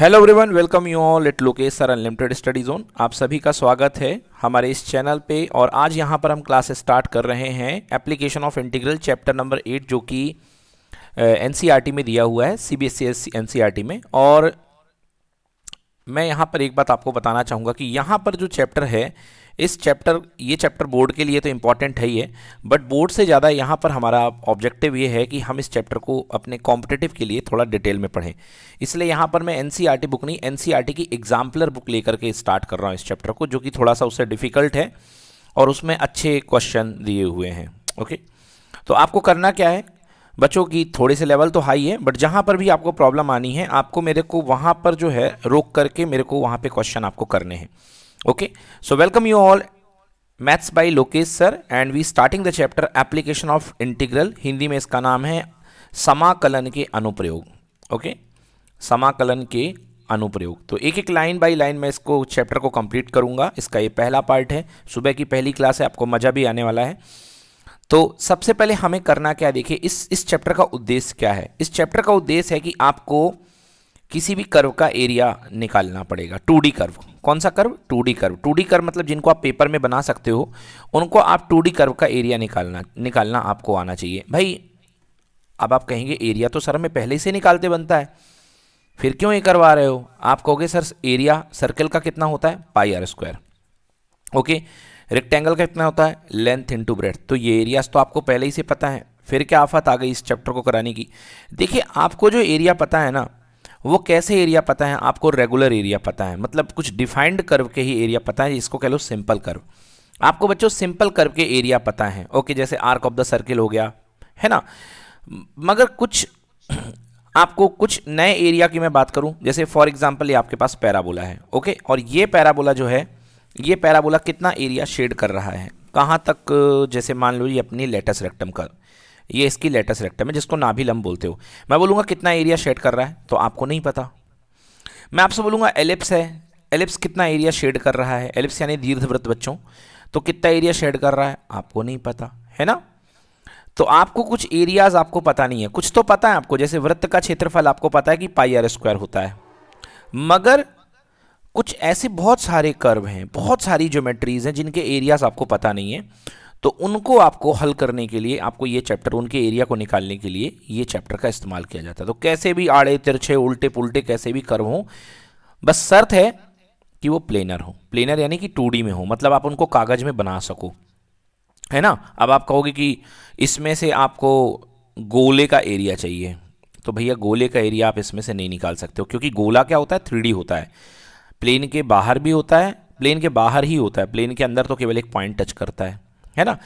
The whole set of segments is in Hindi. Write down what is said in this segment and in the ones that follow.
Hello everyone welcome you all it Lokesh sir unlimited study zone आप सभी का स्वागत है हमारे इस चैनल पे और आज यहाँ पर हम क्लास स्टार्ट कर रहे हैं application of integral chapter number eight जो कि एन e में दिया हुआ है सी बी एस में और मैं यहाँ पर एक बात आपको बताना चाहूँगा कि यहाँ पर जो चैप्टर है इस चैप्टर ये चैप्टर बोर्ड के लिए तो इम्पॉर्टेंट है ही है बट बोर्ड से ज़्यादा यहाँ पर हमारा ऑब्जेक्टिव ये है कि हम इस चैप्टर को अपने कॉम्पिटेटिव के लिए थोड़ा डिटेल में पढ़ें इसलिए यहाँ पर मैं N C R T book नहीं एन सी आर टी की एग्जाम्पलर बुक लेकर के स्टार्ट कर रहा हूँ इस चैप्टर को जो कि थोड़ा सा उससे डिफ़िकल्ट है और उसमें अच्छे क्वेश्चन दिए हुए हैं ओके तो आपको करना क्या है बच्चों की थोड़े से लेवल तो हाई है बट जहाँ पर भी आपको प्रॉब्लम आनी है आपको मेरे को वहाँ पर जो है रोक करके मेरे को वहाँ पे क्वेश्चन आपको करने हैं okay so welcome you all maths by Lokesh sir and we starting the chapter application of integral Hindi में इसका नाम है समाकलन के अनुप्रयोग ओके समाकलन के अनुप्रयोग तो एक एक लाइन बाई लाइन मैं इसको चैप्टर को कंप्लीट करूँगा इसका ये पहला पार्ट है सुबह की पहली क्लास है आपको मज़ा भी आने वाला है तो सबसे पहले हमें करना क्या देखिए इस इस चैप्टर का उद्देश्य क्या है इस चैप्टर का उद्देश्य है कि आपको किसी भी कर्व का एरिया निकालना पड़ेगा टू कर्व कौन सा curve two curve two curve मतलब जिनको आप पेपर में बना सकते हो उनको आप टू कर्व का एरिया निकालना निकालना आपको आना चाहिए भाई अब आप कहेंगे एरिया तो सर हमें पहले से निकालते बनता है फिर क्यों ये करवा रहे हो आप कहोगे सर एरिया सर्कल का कितना होता है pi are square okay rectangle का कितना होता है लेंथ इंटू ब्रेथ तो ये एरियाज तो आपको पहले ही से पता है फिर क्या आफत आ गई इस चैप्टर को कराने की देखिए आपको जो एरिया पता है ना वो कैसे एरिया पता है आपको रेगुलर एरिया पता है मतलब कुछ डिफाइंड कर्व के ही एरिया पता है इसको कह लो सिंपल कर्व आपको बच्चों सिंपल कर्व के एरिया पता है ओके जैसे आर्क ऑफ द सर्किल हो गया है ना मगर कुछ आपको कुछ नए एरिया की मैं बात करूं जैसे फॉर एग्जांपल ये आपके पास पैराबोला है ओके और ये पैराबोला जो है ये पैराबोला कितना एरिया शेड कर रहा है कहाँ तक जैसे मान लो ये अपनी लेटस रेक्टम का ये इसकी लेटस रेक्टम है जिसको नाभि लंब बोलते हो मैं बोलूँगा कितना एरिया शेड कर रहा है तो आपको नहीं पता मैं आपसे बोलूँगा एलिप्स है एलिप्स कितना एरिया शेड कर रहा है एलिप्स यानी दीर्घवृत्त बच्चों तो कितना एरिया शेड कर रहा है आपको नहीं पता है ना तो आपको कुछ एरियाज आपको पता नहीं है कुछ तो पता है आपको जैसे वृत्त का क्षेत्रफल आपको पता है कि पाई आर स्क्वायर होता है मगर कुछ ऐसे बहुत सारे कर्व हैं बहुत सारी ज्योमेट्रीज हैं जिनके एरियाज आपको पता नहीं है तो उनको आपको हल करने के लिए आपको ये चैप्टर उनके एरिया को निकालने के लिए ये चैप्टर का इस्तेमाल किया जाता है तो कैसे भी आड़े तिरछे उल्टे पुलटे कैसे भी कर्व हों बस शर्त है कि वो प्लेनर हो प्लेनर यानी कि टू में हो मतलब आप उनको कागज़ में बना सको है ना अब आप कहोगे कि इसमें से आपको गोले का एरिया चाहिए तो भैया गोले का एरिया आप इसमें से नहीं निकाल सकते हो क्योंकि गोला क्या होता है थ्री होता है प्लेन के बाहर भी होता है प्लेन के बाहर ही होता है प्लेन के अंदर तो केवल एक पॉइंट टच करता है है ना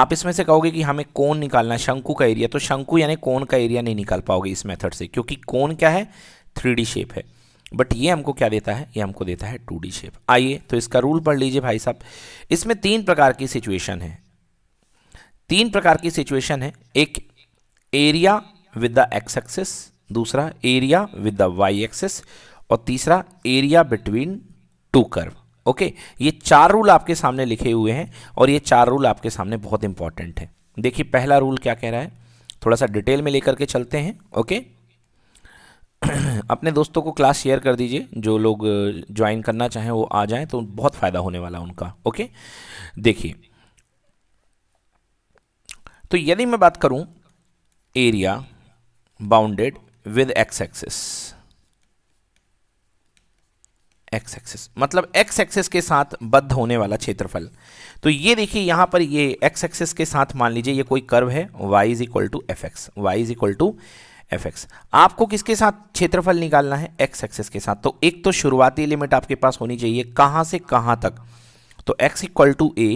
आप इसमें से कहोगे कि हमें कोन निकालना है शंकु का एरिया तो शंकु यानी कोन का एरिया नहीं निकाल पाओगे इस मेथड से क्योंकि कोन क्या है थ्री शेप है बट ये हमको क्या देता है ये हमको देता है टू शेप आइए तो इसका रूल पढ़ लीजिए भाई साहब इसमें तीन प्रकार की सिचुएशन है तीन प्रकार की सिचुएशन है एक area with the x axis दूसरा area with the Y axis और तीसरा area between two curve okay ये चार रूल आपके सामने लिखे हुए हैं और ये चार रूल आपके सामने बहुत इंपॉर्टेंट है देखिए पहला रूल क्या कह रहा है थोड़ा सा डिटेल में लेकर के चलते हैं ओके अपने दोस्तों को क्लास शेयर कर दीजिए जो लोग ज्वाइन करना चाहें वो आ जाएं तो बहुत फ़ायदा होने वाला उनका ओके देखिए तो यदि मैं बात करूं area bounded with X axis X axis मतलब एक्स एक्सेस के साथ बद्ध होने वाला क्षेत्रफल तो ये देखिए यहाँ पर ये एक्स एक्सेस के साथ मान लीजिए ये कोई कर्व है Y is equal to F X Y is equal to F X आपको किसके साथ क्षेत्रफल निकालना है एक्स एक्सेस के साथ तो एक तो शुरुआती लिमिट आपके पास होनी चाहिए कहाँ से कहाँ तक तो एक्स इक्वल टू ए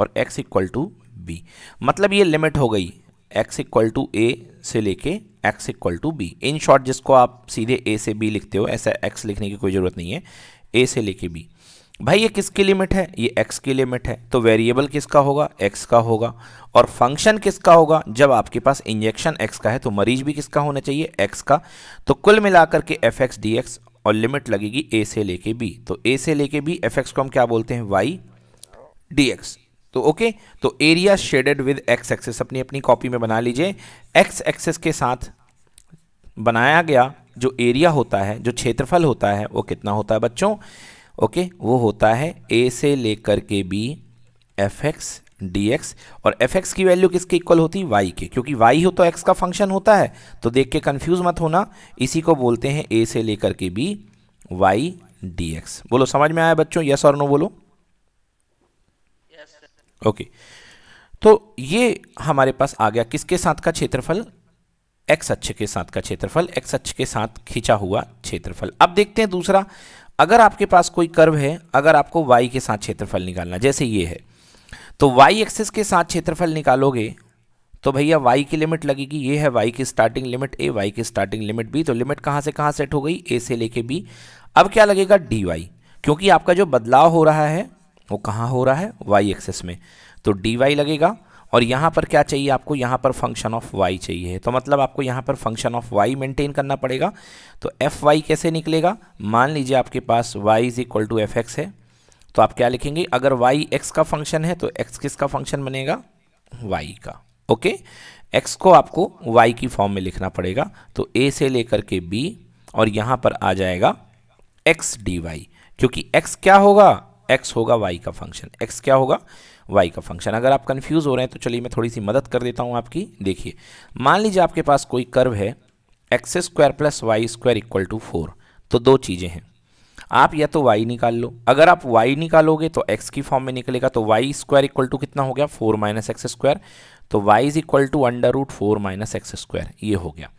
और एक्स इक्वल टू बी मतलब ये लिमिट हो गई एक्स इक्वल टू ए से लेके X equal to B in short जिसको आप सीधे ए से बी लिखते हो ऐसा एक्स लिखने की कोई ज़रूरत नहीं है ए से लेके बी भाई ये किसकी लिमिट है ये एक्स की लिमिट है तो वेरिएबल किसका होगा एक्स का होगा और फंक्शन किसका होगा जब आपके पास इंजेक्शन एक्स का है तो मरीज भी किसका होना चाहिए एक्स का तो कुल मिलाकर के एफ एक्स डी एक्स और लिमिट लगेगी ए से लेके बी तो ए से लेके बी एफ एक्स को हम क्या बोलते हैं वाई डी एक्स तो ओके तो area shaded with X axis अपनी अपनी कॉपी में बना लीजिए एक्स एक्सेस के साथ बनाया गया जो एरिया होता है जो क्षेत्रफल होता है वो कितना होता है बच्चों ओके वो होता है ए से लेकर के B F X D X और एफ एक्स की वैल्यू किसके इक्वल होती है वाई के क्योंकि वाई हो तो एक्स का फंक्शन होता है तो देख के कन्फ्यूज मत होना इसी को बोलते हैं ए से लेकर के बी वाई डी एक्स बोलो समझ में आया बच्चों यस और नो बोलो ओके तो ये हमारे पास आ गया किसके साथ का क्षेत्रफल एक्स अक्ष के साथ का क्षेत्रफल एक्स अक्ष के साथ खींचा हुआ क्षेत्रफल अब देखते हैं दूसरा अगर आपके पास कोई कर्व है अगर आपको वाई के साथ क्षेत्रफल निकालना जैसे ये है तो वाई एक्सेस के साथ क्षेत्रफल निकालोगे तो भैया वाई की लिमिट लगेगी ये है वाई की स्टार्टिंग लिमिट ए वाई की स्टार्टिंग लिमिट बी तो लिमिट कहाँ से कहाँ सेट हो गई ए से लेके बी अब क्या लगेगा डी वाई क्योंकि आपका जो बदलाव हो रहा है वो कहाँ हो रहा है वाई एक्सेस में तो डी वाई लगेगा और यहाँ पर क्या चाहिए आपको यहाँ पर फंक्शन ऑफ वाई चाहिए तो मतलब आपको यहाँ पर फंक्शन ऑफ वाई मेंटेन करना पड़ेगा तो एफ वाई कैसे निकलेगा मान लीजिए आपके पास Y is equal to F X है तो आप क्या लिखेंगे अगर वाई एक्स का फंक्शन है तो एक्स किसका फंक्शन बनेगा वाई का ओके एक्स को आपको वाई की फॉर्म में लिखना पड़ेगा तो ए से लेकर के बी और यहाँ पर आ जाएगा एक्स डी वाई क्योंकि एक्स क्या होगा एक्स होगा वाई का फंक्शन एक्स क्या होगा वाई का फंक्शन अगर आप कन्फ्यूज़ हो रहे हैं तो चलिए मैं थोड़ी सी मदद कर देता हूं आपकी देखिए मान लीजिए आपके पास कोई कर्व है x square plus Y square equal to four तो दो चीज़ें हैं आप या तो y निकाल लो अगर आप y निकालोगे तो x की फॉर्म में निकलेगा तो वाई स्क्वायर इक्वल टू कितना हो गया फोर माइनस एक्स स्क्वायर तो y is equal to under root four minus x square ये हो गया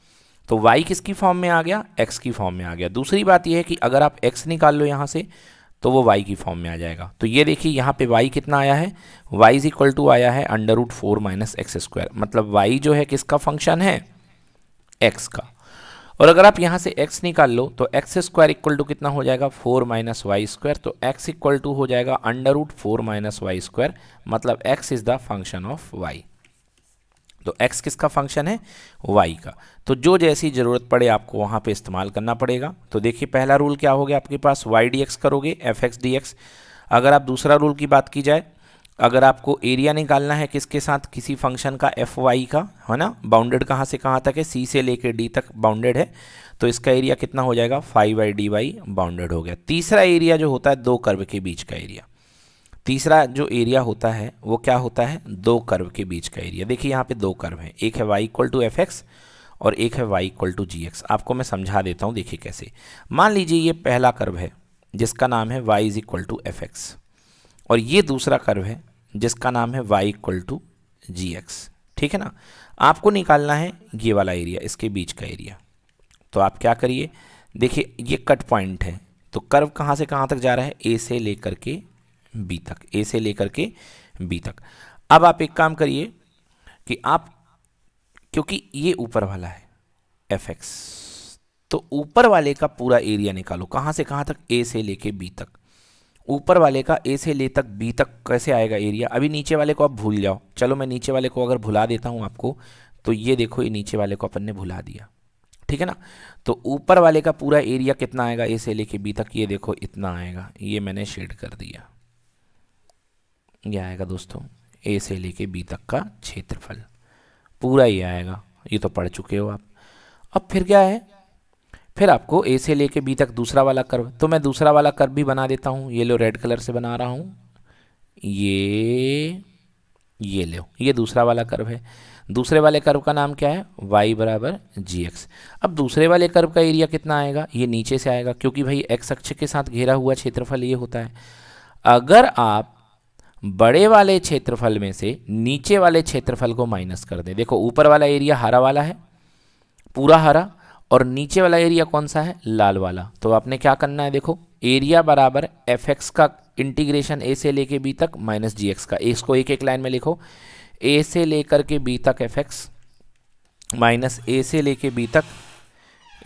तो y किसकी फॉर्म में आ गया x की फॉर्म में आ गया दूसरी बात यह है कि अगर आप x निकाल लो यहाँ से तो वो y की फॉर्म में आ जाएगा तो ये देखिए यहाँ पे y कितना आया है y इज इक्वल टू आया है under root four minus x square मतलब y जो है किसका फंक्शन है x का और अगर आप यहाँ से x निकाल लो तो एक्स स्क्वायर इक्वल टू कितना हो जाएगा फोर माइनस वाई स्क्वायर तो x इक्वल टू हो जाएगा under root four minus Y square मतलब x is the function of y तो x किसका फंक्शन है y का तो जो जैसी ज़रूरत पड़े आपको वहाँ पे इस्तेमाल करना पड़ेगा तो देखिए पहला रूल क्या हो गया आपके पास y dx करोगे एफ एक्स डी एक्स अगर आप दूसरा रूल की बात की जाए अगर आपको एरिया निकालना है किसके साथ किसी फंक्शन का एफ वाई का है ना बाउंडेड कहाँ से कहाँ तक है सी से लेकर डी तक बाउंडेड है तो इसका एरिया कितना हो जाएगा five Y D Y bounded हो गया तीसरा एरिया जो होता है दो कर्व के बीच का एरिया तीसरा जो एरिया होता है वो क्या होता है दो कर्व के बीच का एरिया देखिए यहाँ पे दो कर्व है एक है Y equal to F X और एक है Y equal to G X आपको मैं समझा देता हूँ देखिए कैसे मान लीजिए ये पहला कर्व है जिसका नाम है Y is equal to F X और ये दूसरा कर्व है जिसका नाम है Y equal to G X ठीक है ना आपको निकालना है ये वाला एरिया इसके बीच का एरिया तो आप क्या करिए देखिए ये कट पॉइंट है तो कर्व कहाँ से कहाँ तक जा रहा है ए से लेकर के बी तक ए से लेकर के बी तक अब आप एक काम करिए कि आप क्योंकि ये ऊपर वाला है एफ एक्स तो ऊपर वाले का पूरा एरिया निकालो कहाँ से कहाँ तक ए से लेके बी तक ऊपर वाले का ए से ले तक बी तक कैसे आएगा एरिया अभी नीचे वाले को आप भूल जाओ चलो मैं नीचे वाले को अगर भुला देता हूँ आपको तो ये देखो ये नीचे वाले को अपन ने भुला दिया ठीक है ना तो ऊपर वाले का पूरा एरिया कितना आएगा ए से लेके बी तक ये देखो इतना आएगा ये मैंने शेड कर दिया ये आएगा दोस्तों ए से लेके बी तक का क्षेत्रफल पूरा ये आएगा ये तो पढ़ चुके हो आप अब फिर क्या है फिर आपको ए से लेके बी तक दूसरा वाला कर्व तो मैं दूसरा वाला कर्व भी बना देता हूँ ये लो रेड कलर से बना रहा हूँ ये ये लो ये दूसरा वाला कर्व है दूसरे वाले कर्व का नाम क्या है y बराबर जी एक्स अब दूसरे वाले कर्व का एरिया कितना आएगा ये नीचे से आएगा क्योंकि भाई एक्स अक्ष के साथ घेरा हुआ क्षेत्रफल ये होता है अगर आप बड़े वाले क्षेत्रफल में से नीचे वाले क्षेत्रफल को माइनस कर दें देखो ऊपर वाला एरिया हरा वाला है पूरा हरा और नीचे वाला एरिया कौन सा है लाल वाला तो आपने क्या करना है देखो एरिया बराबर एफ एक्स का इंटीग्रेशन ए से लेके बी तक माइनस जी एक्स का इसको एक एक लाइन में लिखो ए से लेकर के बी तक एफ एक्स माइनस ए से लेके बी तक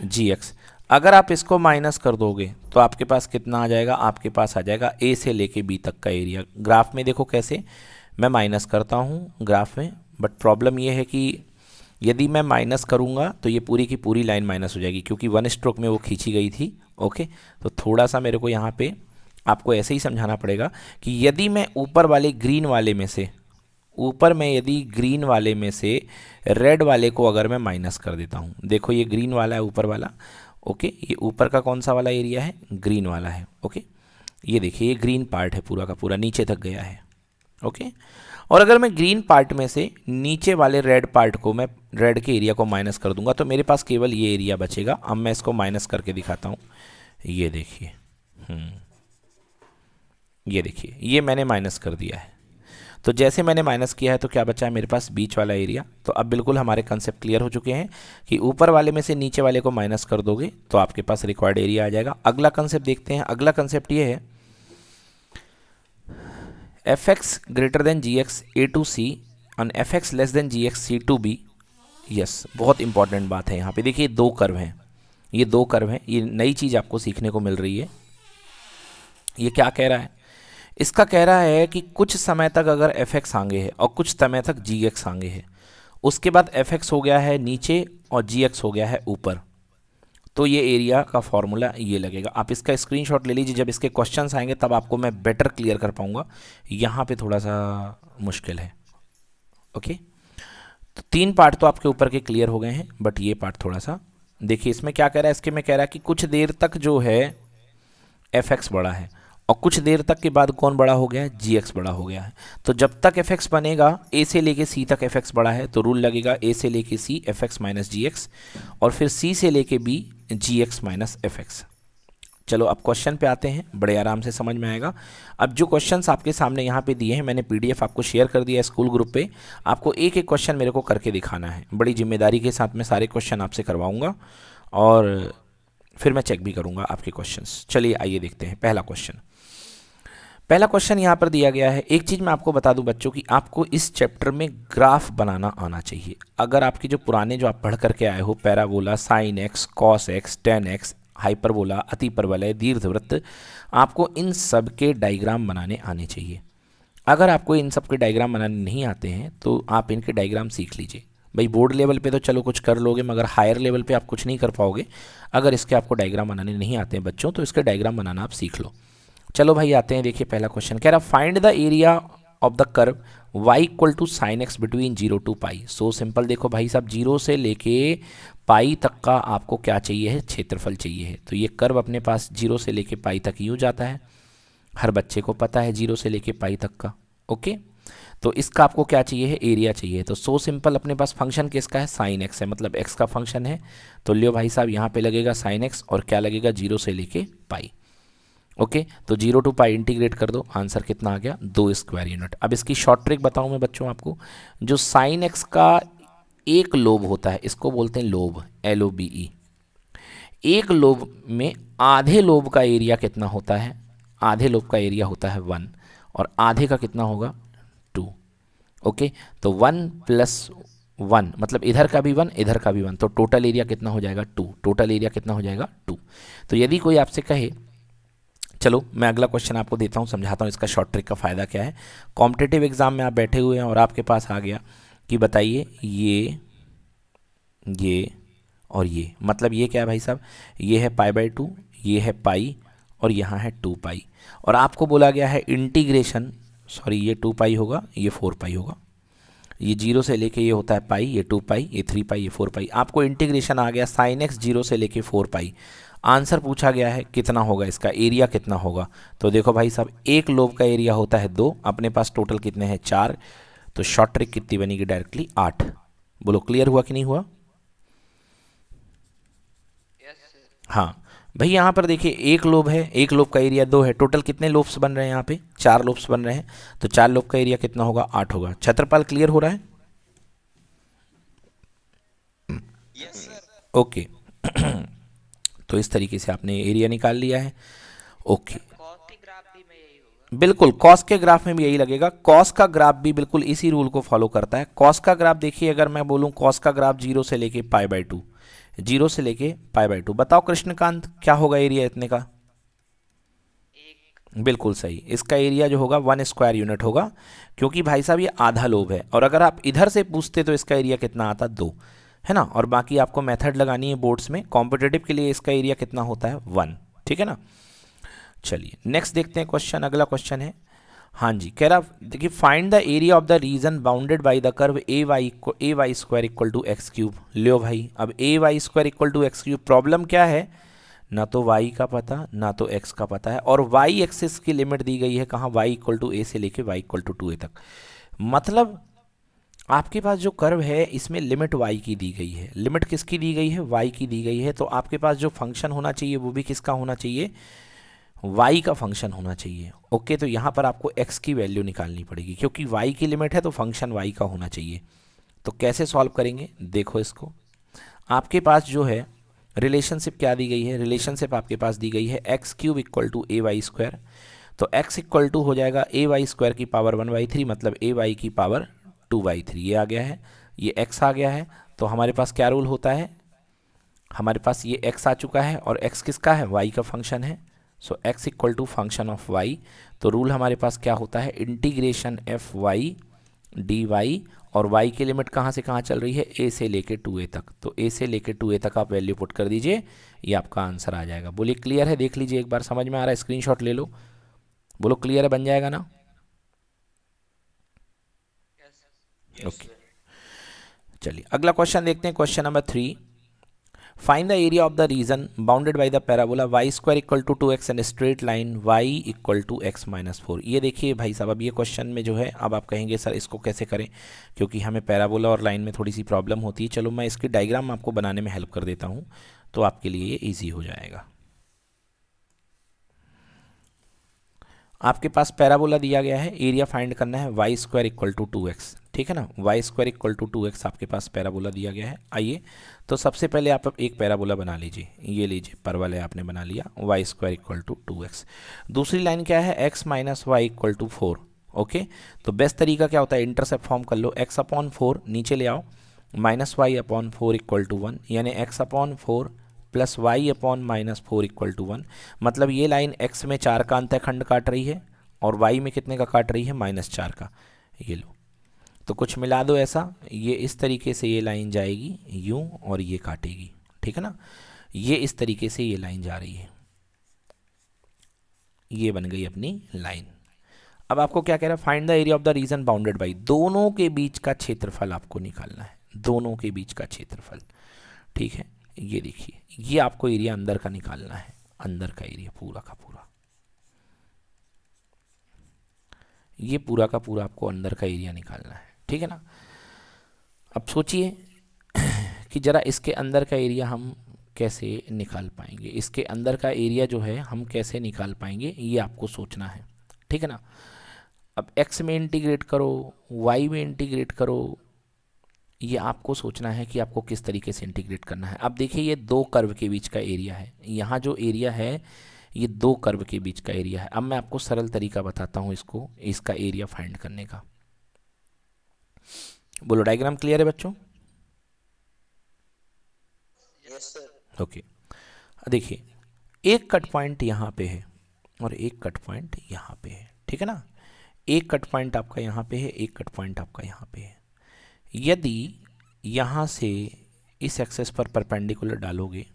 जी एक्स अगर आप इसको माइनस कर दोगे तो आपके पास कितना आ जाएगा आपके पास आ जाएगा ए से लेके बी तक का एरिया ग्राफ में देखो कैसे मैं माइनस करता हूँ ग्राफ में बट प्रॉब्लम ये है कि यदि मैं माइनस करूँगा तो ये पूरी की पूरी लाइन माइनस हो जाएगी क्योंकि वन स्ट्रोक में वो खींची गई थी ओके तो थोड़ा सा मेरे को यहाँ पर आपको ऐसे ही समझाना पड़ेगा कि यदि मैं ऊपर वाले ग्रीन वाले में से ऊपर में यदि ग्रीन वाले में से रेड वाले को अगर मैं माइनस कर देता हूँ देखो ये ग्रीन वाला है ऊपर वाला ओके ये ऊपर का कौन सा वाला एरिया है ग्रीन वाला है ओके ये देखिए ये ग्रीन पार्ट है पूरा का पूरा नीचे तक गया है ओके और अगर मैं ग्रीन पार्ट में से नीचे वाले रेड पार्ट को मैं रेड के एरिया को माइनस कर दूंगा तो मेरे पास केवल ये एरिया बचेगा अब मैं इसको माइनस करके दिखाता हूँ ये देखिए हम्म, ये देखिए ये मैंने माइनस कर दिया है तो जैसे मैंने माइनस किया है तो क्या बचा है मेरे पास बीच वाला एरिया तो अब बिल्कुल हमारे कंसेप्ट क्लियर हो चुके हैं कि ऊपर वाले में से नीचे वाले को माइनस कर दोगे तो आपके पास रिक्वायर्ड एरिया आ जाएगा अगला कंसेप्ट देखते हैं अगला कंसेप्ट ये है F X greater than G X A to C and F X less than G X C to B yes बहुत इंपॉर्टेंट बात है यहाँ पे देखिए दो कर्व हैं ये दो कर्व हैं ये नई चीज़ आपको सीखने को मिल रही है ये क्या कह रहा है इसका कह रहा है कि कुछ समय तक अगर एफ एक्स आगे है और कुछ समय तक जी एक्स आगे है उसके बाद एफ एक्स हो गया है नीचे और जी एक्स हो गया है ऊपर तो ये एरिया का फॉर्मूला ये लगेगा आप इसका स्क्रीनशॉट ले लीजिए जब इसके क्वेश्चंस आएंगे तब आपको मैं बेटर क्लियर कर पाऊंगा यहाँ पे थोड़ा सा मुश्किल है ओके तो तीन पार्ट तो आपके ऊपर के क्लियर हो गए हैं बट ये पार्ट थोड़ा सा देखिए इसमें क्या कह रहा है इसके में कह रहा है कि कुछ देर तक जो है एफ एक्स बड़ा है और कुछ देर तक के बाद कौन बड़ा हो गया है जी एक्स बड़ा हो गया है तो जब तक एफ एक्स बनेगा ए से लेके सी तक एफ एक्स बड़ा है तो रूल लगेगा ए से लेके C F X minus G X और फिर सी से लेके B G X minus F X चलो अब क्वेश्चन पे आते हैं बड़े आराम से समझ में आएगा अब जो क्वेश्चन आपके सामने यहाँ पे दिए हैं मैंने एफ आपको शेयर कर दिया है स्कूल ग्रुप पे आपको एक एक क्वेश्चन मेरे को करके दिखाना है बड़ी जिम्मेदारी के साथ मैं सारे क्वेश्चन आपसे करवाऊँगा और फिर मैं चेक भी करूँगा आपके क्वेश्चन चलिए आइए देखते हैं पहला क्वेश्चन पहला क्वेश्चन यहाँ पर दिया गया है एक चीज़ मैं आपको बता दूं बच्चों की आपको इस चैप्टर में ग्राफ बनाना आना चाहिए अगर आपके जो पुराने जो आप पढ़ करके आए हो parabola sine X cos X tan X hyperbola अति परवलय दीर्घवृत्त आपको इन सब के डाइग्राम बनाने आने चाहिए अगर आपको इन सब के डाइग्राम बनाने नहीं आते हैं तो आप इनके डाइग्राम सीख लीजिए भाई बोर्ड लेवल पे तो चलो कुछ कर लोगे मगर हायर लेवल पे आप कुछ नहीं कर पाओगे अगर इसके आपको डायग्राम बनाने नहीं आते हैं बच्चों तो इसके डायग्राम बनाना आप सीख लो चलो भाई आते हैं देखिए पहला क्वेश्चन कह रहा find the area of the curve y equal to sine X between zero to pi so simple देखो भाई साहब जीरो से लेके पाई तक का आपको क्या चाहिए है क्षेत्रफल चाहिए है तो ये कर्व अपने पास जीरो से लेके पाई तक यूँ जाता है हर बच्चे को पता है जीरो से लेके पाई तक का ओके तो इसका आपको क्या चाहिए है एरिया चाहिए तो सो सिंपल अपने पास फंक्शन किसका है साइन एक्स है मतलब एक्स का फंक्शन है तो लियो भाई साहब यहाँ पे लगेगा साइन एक्स और क्या लगेगा जीरो से लेके पाई ओके तो जीरो टू पाई इंटीग्रेट कर दो आंसर कितना आ गया दो स्क्वायर यूनिट अब इसकी शॉर्ट ट्रिक बताऊं मैं बच्चों आपको जो साइन एक्स का एक लोब होता है इसको बोलते हैं lobe L O B E एक लोब में आधे लोब का एरिया कितना होता है आधे लोब का एरिया होता है वन और आधे का कितना होगा टू ओके तो वन प्लस वन मतलब इधर का भी वन इधर का भी वन तो टोटल एरिया कितना हो जाएगा टू टोटल एरिया कितना हो जाएगा टू तो यदि कोई आपसे कहे चलो मैं अगला क्वेश्चन आपको देता हूँ समझाता हूँ इसका शॉर्ट ट्रिक का फ़ायदा क्या है कॉम्पिटेटिव एग्ज़ाम में आप बैठे हुए हैं और आपके पास आ गया कि बताइए ये ये और ये मतलब ये क्या है भाई साहब ये है पाई बाई टू ये है पाई और यहाँ है टू पाई और आपको बोला गया है इंटीग्रेशन सॉरी ये टू पाई होगा ये फोर पाई होगा ये जीरो से लेके ये होता है पाई ये टू पाई ये थ्री पाई ये फोर पाई आपको इंटीग्रेशन आ गया साइन एक्स जीरो से लेके फोर पाई आंसर पूछा गया है कितना होगा इसका एरिया कितना होगा तो देखो भाई साहब एक लोब का एरिया होता है दो अपने पास टोटल कितने हैं चार तो शॉर्ट ट्रिक कितनी बनेगी डायरेक्टली आठ बोलो क्लियर हुआ कि नहीं हुआ हाँ भाई यहाँ पर देखिए एक लोब है एक लोब का एरिया दो है टोटल कितने लोब्स बन रहे हैं यहाँ पे चार लोब्स बन रहे हैं तो चार लोब का एरिया कितना होगा आठ होगा छत्रपाल क्लियर हो रहा है yes, ओके तो इस तरीके से आपने एरिया निकाल लिया है ओके बिल्कुल कॉस के ग्राफ में भी यही लगेगा कॉस का ग्राफ भी बिल्कुल इसी रूल को फॉलो करता है कॉस का ग्राफ देखिए अगर मैं बोलूं कॉस का ग्राफ जीरो से लेके पाई बाय टू जीरो से लेके पाई बाय टू बताओ कृष्णकांत क्या होगा एरिया इतने का बिल्कुल सही इसका एरिया जो होगा वन स्क्वायर यूनिट होगा क्योंकि भाई साहब ये आधा लोभ है और अगर आप इधर से पूछते तो इसका एरिया कितना आता दो है ना और बाकी आपको मेथड लगानी है बोर्ड्स में कॉम्पिटेटिव के लिए इसका एरिया कितना होता है वन ठीक है ना चलिए नेक्स्ट देखते हैं क्वेश्चन अगला क्वेश्चन है हाँ जी कह रहा देखिए find the area of the region bounded by the curve A Y A Y square equal to X cube लियो भाई अब A Y square equal to X cube problem क्या है ना तो y का पता ना तो x का पता है और y एक्सिस की लिमिट दी गई है कहाँ y इक्वल टू ए से लेके y equal to two A तक मतलब आपके पास जो कर्व है इसमें लिमिट वाई की दी गई है लिमिट किसकी दी गई है वाई की दी गई है तो आपके पास जो फंक्शन होना चाहिए वो भी किसका होना चाहिए वाई का फंक्शन होना चाहिए ओके तो यहाँ पर आपको एक्स की वैल्यू निकालनी पड़ेगी क्योंकि वाई की लिमिट है तो फंक्शन वाई का होना चाहिए तो कैसे सॉल्व करेंगे देखो इसको आपके पास जो है रिलेशनशिप क्या दी गई है रिलेशनशिप आपके पास दी गई है X cube equal to A Y square तो एक्स इक्वल टू हो जाएगा ए वाई स्क्वायर की पावर वन बाई थ्री मतलब ए वाई की पावर टू बाई थ्री ये आ गया है ये एक्स आ गया है तो हमारे पास क्या रूल होता है हमारे पास ये एक्स आ चुका है और एक्स किसका है वाई का फंक्शन है so X equal to function of Y तो रूल हमारे पास क्या होता है integration F Y D Y और वाई की लिमिट कहाँ से कहाँ चल रही है ए से लेके टू ए तक तो ए से लेके टू ए तक आप वैल्यू पुट कर दीजिए ये आपका आंसर आ जाएगा बोलिए क्लियर है देख लीजिए एक बार समझ में आ रहा है स्क्रीनशॉट ले लो बोलो क्लियर है बन जाएगा ना ओके चलिए अगला क्वेश्चन देखते हैं question number three find the area of the region bounded by the parabola Y square equal to two x and straight line Y equal to X minus four ये देखिए भाई साहब अब ये क्वेश्चन में जो है अब आप कहेंगे सर इसको कैसे करें क्योंकि हमें पैराबोला और लाइन में थोड़ी सी प्रॉब्लम होती है चलो मैं इसकी डायग्राम आपको बनाने में हेल्प कर देता हूँ तो आपके लिए ये ईजी हो जाएगा आपके पास पैराबोला दिया गया है एरिया फाइंड करना है Y square equal to two X ठीक है ना Y square equal to two X आपके पास पैराबोला दिया गया है आइए तो सबसे पहले आप एक पैराबोला बना लीजिए ये लीजिए पर वाले आपने बना लिया Y square equal to two X दूसरी लाइन क्या है X minus Y equal to four okay तो बेस्ट तरीका क्या होता है इंटरसेप्ट फॉर्म कर लो एक्स अपॉन फोर नीचे ले आओ minus Y upon four equal to one यानी X upon four plus Y upon minus four equal to one मतलब ये लाइन एक्स में चार का अंतःखंड काट रही है और वाई में कितने का काट रही है माइनस चार का ये लो तो कुछ मिला दो ऐसा ये इस तरीके से ये लाइन जाएगी यूँ और ये काटेगी ठीक है ना ये इस तरीके से ये लाइन जा रही है ये बन गई अपनी लाइन अब आपको क्या कह रहा है find the area of the region bounded by दोनों के बीच का क्षेत्रफल आपको निकालना है दोनों के बीच का क्षेत्रफल ठीक है ये देखिए ये आपको एरिया अंदर का निकालना है अंदर का एरिया पूरा का पूरा ये पूरा का पूरा आपको अंदर का एरिया निकालना है ठीक है ना अब सोचिए कि ज़रा इसके अंदर का एरिया हम कैसे निकाल पाएंगे इसके अंदर का एरिया जो है हम कैसे निकाल पाएंगे ये आपको सोचना है ठीक है ना अब एक्स में इंटीग्रेट करो वाई में इंटीग्रेट करो ये आपको सोचना है कि आपको किस तरीके से इंटीग्रेट करना है अब देखिए ये दो कर्व के बीच का एरिया है यहाँ जो एरिया है ये दो कर्व के बीच का एरिया है अब मैं आपको सरल तरीका बताता हूँ इसको इसका एरिया फाइंड करने का बोलो डायग्राम क्लियर है बच्चों ओके देखिए एक कट पॉइंट यहाँ पे है और एक कट पॉइंट यहाँ पे है ठीक है ना एक कट पॉइंट आपका यहाँ पे है एक कट पॉइंट आपका यहाँ पे है यदि यहाँ से इस एक्सेस पर परपेंडिकुलर डालोगे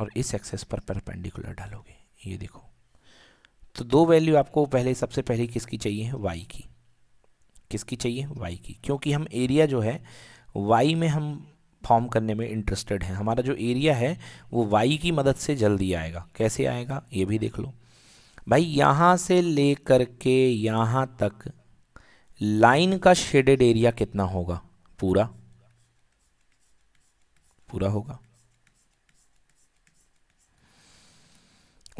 और इस एक्सेस पर परपेंडिकुलर डालोगे ये देखो तो दो वैल्यू आपको पहले सबसे पहले किसकी चाहिए वाई की किसकी चाहिए वाई की क्योंकि हम एरिया जो है वाई में हम फॉर्म करने में इंटरेस्टेड हैं हमारा जो एरिया है वो वाई की मदद से जल्दी आएगा कैसे आएगा ये भी देख लो भाई यहाँ से ले कर के यहाँ तक लाइन का शेडेड एरिया कितना होगा पूरा पूरा होगा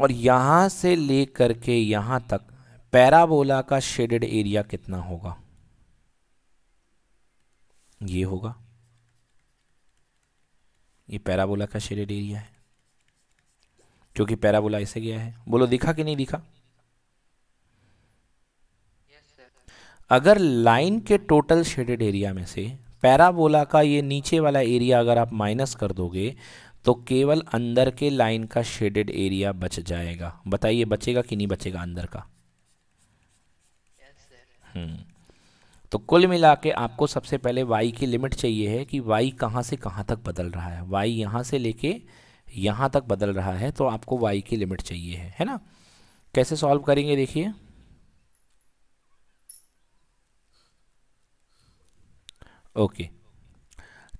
और यहां से लेकर के यहां तक पैराबोला का शेडेड एरिया कितना होगा ये होगा ये पैराबोला का शेडेड एरिया है क्योंकि पैराबोला ऐसे गया है बोलो दिखा कि नहीं दिखा अगर लाइन के टोटल शेडेड एरिया में से पैराबोला का ये नीचे वाला एरिया अगर आप माइनस कर दोगे तो केवल अंदर के लाइन का शेडेड एरिया बच जाएगा बताइए बचेगा कि नहीं बचेगा अंदर का हम्म तो कुल मिला के आपको सबसे पहले y की लिमिट चाहिए है कि y कहाँ से कहाँ तक बदल रहा है y यहाँ से लेके यहाँ तक बदल रहा है तो आपको y की लिमिट चाहिए है है ना कैसे सॉल्व करेंगे देखिए ओके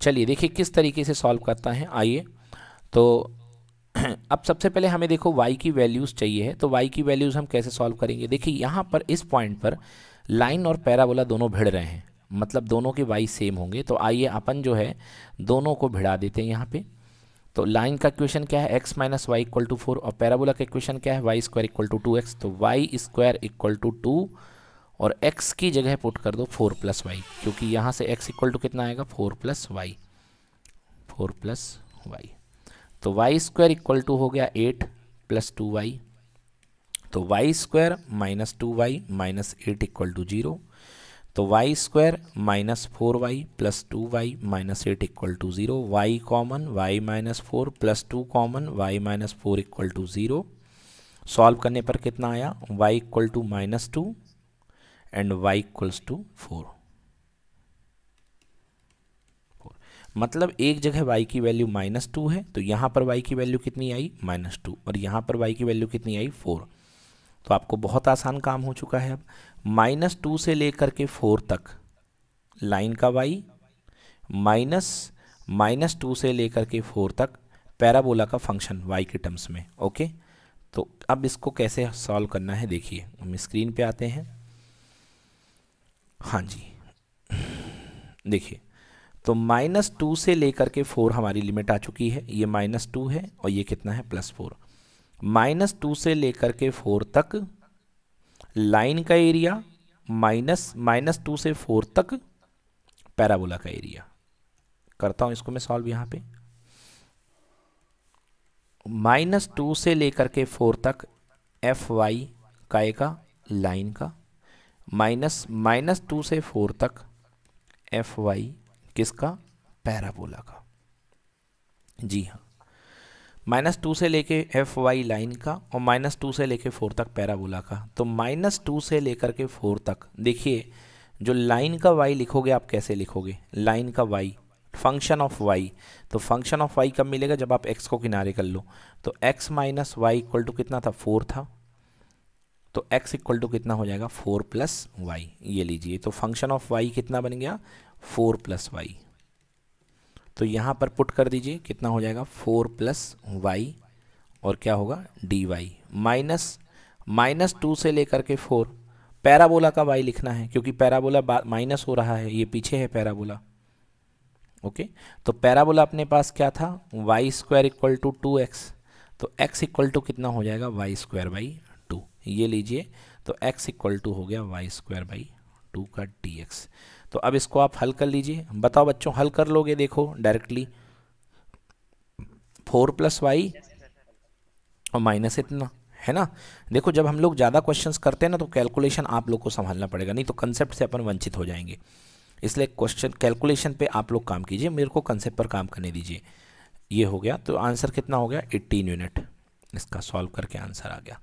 चलिए देखिए किस तरीके से सॉल्व करता है आइए तो अब सबसे पहले हमें देखो y की वैल्यूज़ चाहिए है तो y की वैल्यूज़ हम कैसे सॉल्व करेंगे देखिए यहाँ पर इस पॉइंट पर लाइन और पैराबोला दोनों भिड़ रहे हैं मतलब दोनों के वाई सेम होंगे तो आइए अपन जो है दोनों को भिड़ा देते हैं यहाँ पे तो लाइन का क्वेश्चन क्या है X minus Y equal to four और पैराबोला का क्वेश्चन क्या है Y square equal to two x तो Y square equal to two और एक्स की जगह पुट कर दो फोर प्लस वाई क्योंकि यहाँ से एक्स इक्वल टू कितना आएगा four plus Y four plus Y तो वाई स्क्वायर इक्वल टू हो गया एट प्लस टू वाई तो Y square minus two Y minus eight equal to zero तो Y square minus four Y plus two Y minus eight equal to zero Y common Y minus four plus two common Y minus four equal to zero solve करने पर कितना आया Y equal to minus to and Y equals to four मतलब एक जगह y की वैल्यू माइनस टू है तो यहाँ पर y की वैल्यू कितनी आई माइनस टू और यहाँ पर y की वैल्यू कितनी आई फोर तो आपको बहुत आसान काम हो चुका है अब माइनस टू से लेकर के फोर तक लाइन का वाई माइनस माइनस टू से लेकर के फोर तक पैराबोला का फंक्शन वाई के टर्म्स में ओके तो अब इसको कैसे सॉल्व करना है देखिए हम स्क्रीन पे आते हैं हाँ जी देखिए तो माइनस टू से लेकर के फोर हमारी लिमिट आ चुकी है ये माइनस टू है और ये कितना है प्लस फोर माइनस टू से लेकर के फोर तक लाइन का एरिया माइनस माइनस टू से फोर तक पैराबोला का एरिया करता हूँ इसको मैं सॉल्व यहाँ पे माइनस टू से लेकर के फोर तक एफ वाई काय का लाइन का माइनस माइनस टू से फोर तक एफ वाई किसका पैराबोला का जी हाँ माइनस टू से लेके एफ वाई लाइन का और माइनस टू से लेके फोर तक पैराबोला का तो माइनस टू से लेकर के फोर तक देखिए जो लाइन का वाई लिखोगे आप कैसे लिखोगे लाइन का वाई फंक्शन ऑफ वाई तो फंक्शन ऑफ वाई कब मिलेगा जब आप एक्स को किनारे कर लो तो X minus Y equal to कितना था फोर था तो एक्स इक्वल टू कितना हो जाएगा फोर प्लस वाई ये लीजिए तो फंक्शन ऑफ वाई कितना बन गया फोर प्लस वाई तो यहाँ पर पुट कर दीजिए कितना हो जाएगा फोर प्लस वाई और क्या होगा D Y minus minus two से लेकर के फोर पैराबोला का वाई लिखना है क्योंकि पैराबोला माइनस हो रहा है ये पीछे है पैराबोला ओके तो पैराबोला अपने पास क्या था y square equal to two x तो एक्स इक्वल टू कितना हो जाएगा वाई स्क्वायर बाई टू ये लीजिए तो एक्स इक्वल टू हो गया वाई स्क्वायर बाई टू का डी एक्स तो अब इसको आप हल कर लीजिए बताओ बच्चों हल कर लोगे देखो डायरेक्टली फोर प्लस वाई और माइनस इतना है ना देखो जब हम लोग ज़्यादा क्वेश्चंस करते हैं ना तो कैलकुलेशन आप लोग को संभालना पड़ेगा नहीं तो कंसेप्ट से अपन वंचित हो जाएंगे इसलिए क्वेश्चन कैलकुलेशन पे आप लोग काम कीजिए मेरे को कंसेप्ट पर काम करने दीजिए ये हो गया तो आंसर कितना हो गया एट्टीन यूनिट इसका सॉल्व करके आंसर आ गया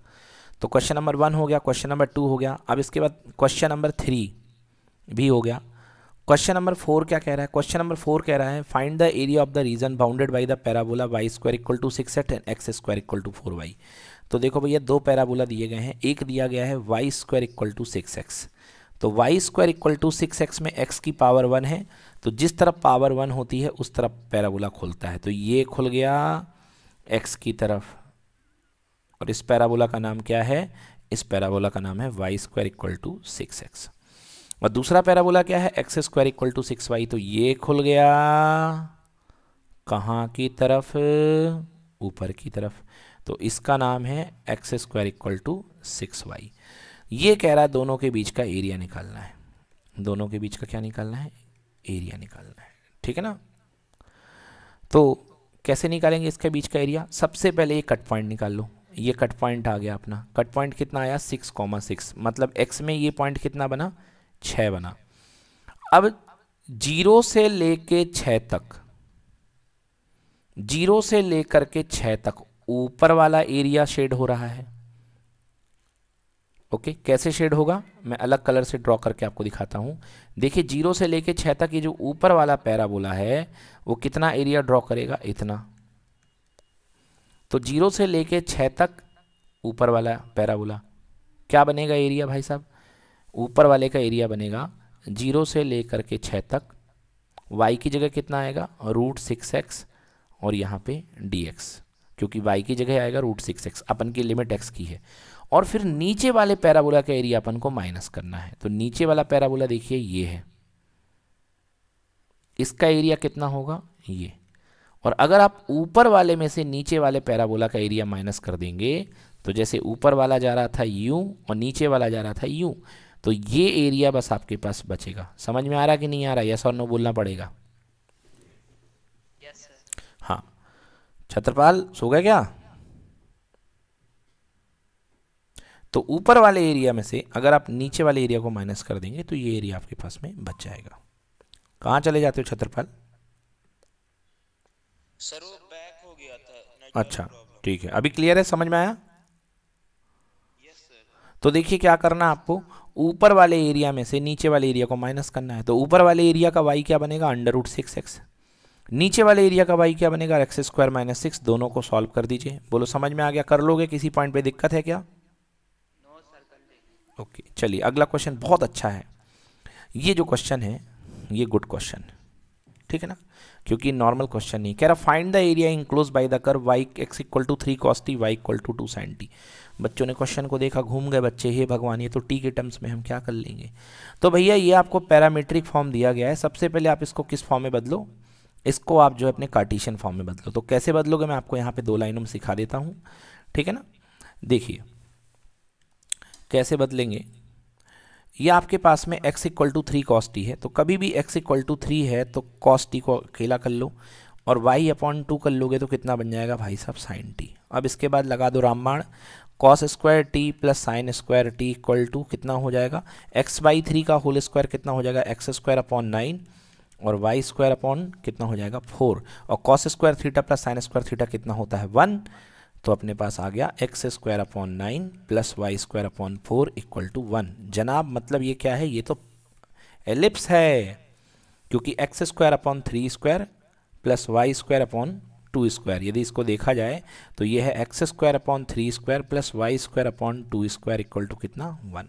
तो क्वेश्चन नंबर वन हो गया क्वेश्चन नंबर टू हो गया अब इसके बाद क्वेश्चन नंबर थ्री भी हो गया क्वेश्चन नंबर फोर क्या कह रहा है क्वेश्चन नंबर फोर कह रहा है find the area of the region bounded by the parabola Y square equal to six eight and x square equal to four y तो देखो भैया दो पैराबोला दिए गए हैं एक दिया गया है Y square equal to six x तो Y square equal to six x में एक्स की पावर वन है तो जिस तरफ पावर वन होती है उस तरफ पैराबोला खुलता है तो ये खुल गया एक्स की तरफ और इस पैराबोला का नाम क्या है इस पैराबोला का नाम है Y square equal to six x और दूसरा पैराबोला क्या है x square equal to six y तो ये खुल गया कहाँ की तरफ ऊपर की तरफ तो इसका नाम है x square equal to six y ये कह रहा है दोनों के बीच का एरिया निकालना है दोनों के बीच का क्या निकालना है एरिया निकालना है ठीक है ना तो कैसे निकालेंगे इसके बीच का एरिया सबसे पहले ये कट पॉइंट निकाल लो ये कट पॉइंट आ गया अपना कट पॉइंट कितना आया सिक्स कॉमा सिक्स मतलब एक्स में ये पॉइंट कितना बना छः बना अब जीरो से लेके छः तक जीरो से लेकर के छः तक ऊपर वाला एरिया शेड हो रहा है ओके कैसे शेड होगा मैं अलग कलर से ड्रॉ करके आपको दिखाता हूँ देखिए जीरो से लेके छः तक ये जो ऊपर वाला पैराबोला है वो कितना एरिया ड्रॉ करेगा इतना तो जीरो से लेके छः तक ऊपर वाला पैराबोला क्या बनेगा एरिया भाई साहब ऊपर वाले का एरिया बनेगा जीरो से ले के छः तक वाई की जगह कितना आएगा रूट सिक्स एक्स और यहाँ पे डी एक्स क्योंकि वाई की जगह आएगा रूट सिक्स एक्स अपन की लिमिट एक्स की है और फिर नीचे वाले पैराबोला का एरिया अपन को माइनस करना है तो नीचे वाला पैराबोला देखिए ये है इसका एरिया कितना होगा ये और अगर आप ऊपर वाले में से नीचे वाले पैराबोला का एरिया माइनस कर देंगे तो जैसे ऊपर वाला जा रहा था यू और नीचे वाला जा रहा था यू तो ये एरिया बस आपके पास बचेगा समझ में आ रहा कि नहीं आ रहा यस और नो बोलना पड़ेगा yes, हाँ छत्रपाल सो गए क्या तो ऊपर वाले एरिया में से अगर आप नीचे वाले एरिया को माइनस कर देंगे तो ये एरिया आपके पास में बच जाएगा कहाँ चले जाते हो छत्रपाल सर वो बैक हो गया था अच्छा ठीक है अभी क्लियर है समझ में आया तो देखिए क्या करना आपको ऊपर वाले एरिया में से नीचे वाले एरिया को माइनस करना है तो ऊपर वाले एरिया का वाई क्या बनेगा अंडर रूट सिक्स एक्स नीचे वाले एरिया का वाई क्या बनेगा एक्स स्क्वायर माइनस सिक्स दोनों को सॉल्व कर दीजिए बोलो समझ में आ गया कर लोगे किसी पॉइंट पे दिक्कत है क्या ओके okay, चलिए अगला क्वेश्चन बहुत अच्छा है ये जो क्वेश्चन है ये गुड क्वेश्चन ठीक है ना क्योंकि नॉर्मल क्वेश्चन नहीं कह रहा find the area enclose by the curve y x equal to three cos t y equal to two sine t बच्चों ने क्वेश्चन को देखा घूम गए बच्चे हे भगवान ये तो टी के टर्म्स में हम क्या कर लेंगे तो भैया ये आपको पैरामीट्रिक फॉर्म दिया गया है सबसे पहले आप इसको किस फॉर्म में बदलो इसको आप जो है अपने कार्टिशियन फॉर्म में बदलो तो कैसे बदलोगे मैं आपको यहाँ पे दो लाइनों में सिखा देता हूँ ठीक है ना देखिए कैसे बदलेंगे ये आपके पास में x equal to three cos t है तो कभी भी x इक्वल टू थ्री है तो कॉस टी को अकेला कर लो और y अपॉन टू कर लोगे तो कितना बन जाएगा भाई साहब साइन टी अब इसके बाद लगा दो रामबाण cos square t plus sine square t equal to कितना हो जाएगा एक्स बाई थ्री का होल स्क्वायर कितना हो जाएगा एक्स स्क्वायर अपॉन नाइन और वाई स्क्वायर अपॉन कितना हो जाएगा फोर और cos square theta plus sine square theta कितना होता है वन तो अपने पास आ गया x square upon nine plus Y square upon four equal to one जनाब मतलब ये क्या है ये तो एलिप्स है क्योंकि x square upon three square plus Y square upon two square यदि इसको देखा जाए तो ये है x square upon three square plus Y square upon two square equal to कितना वन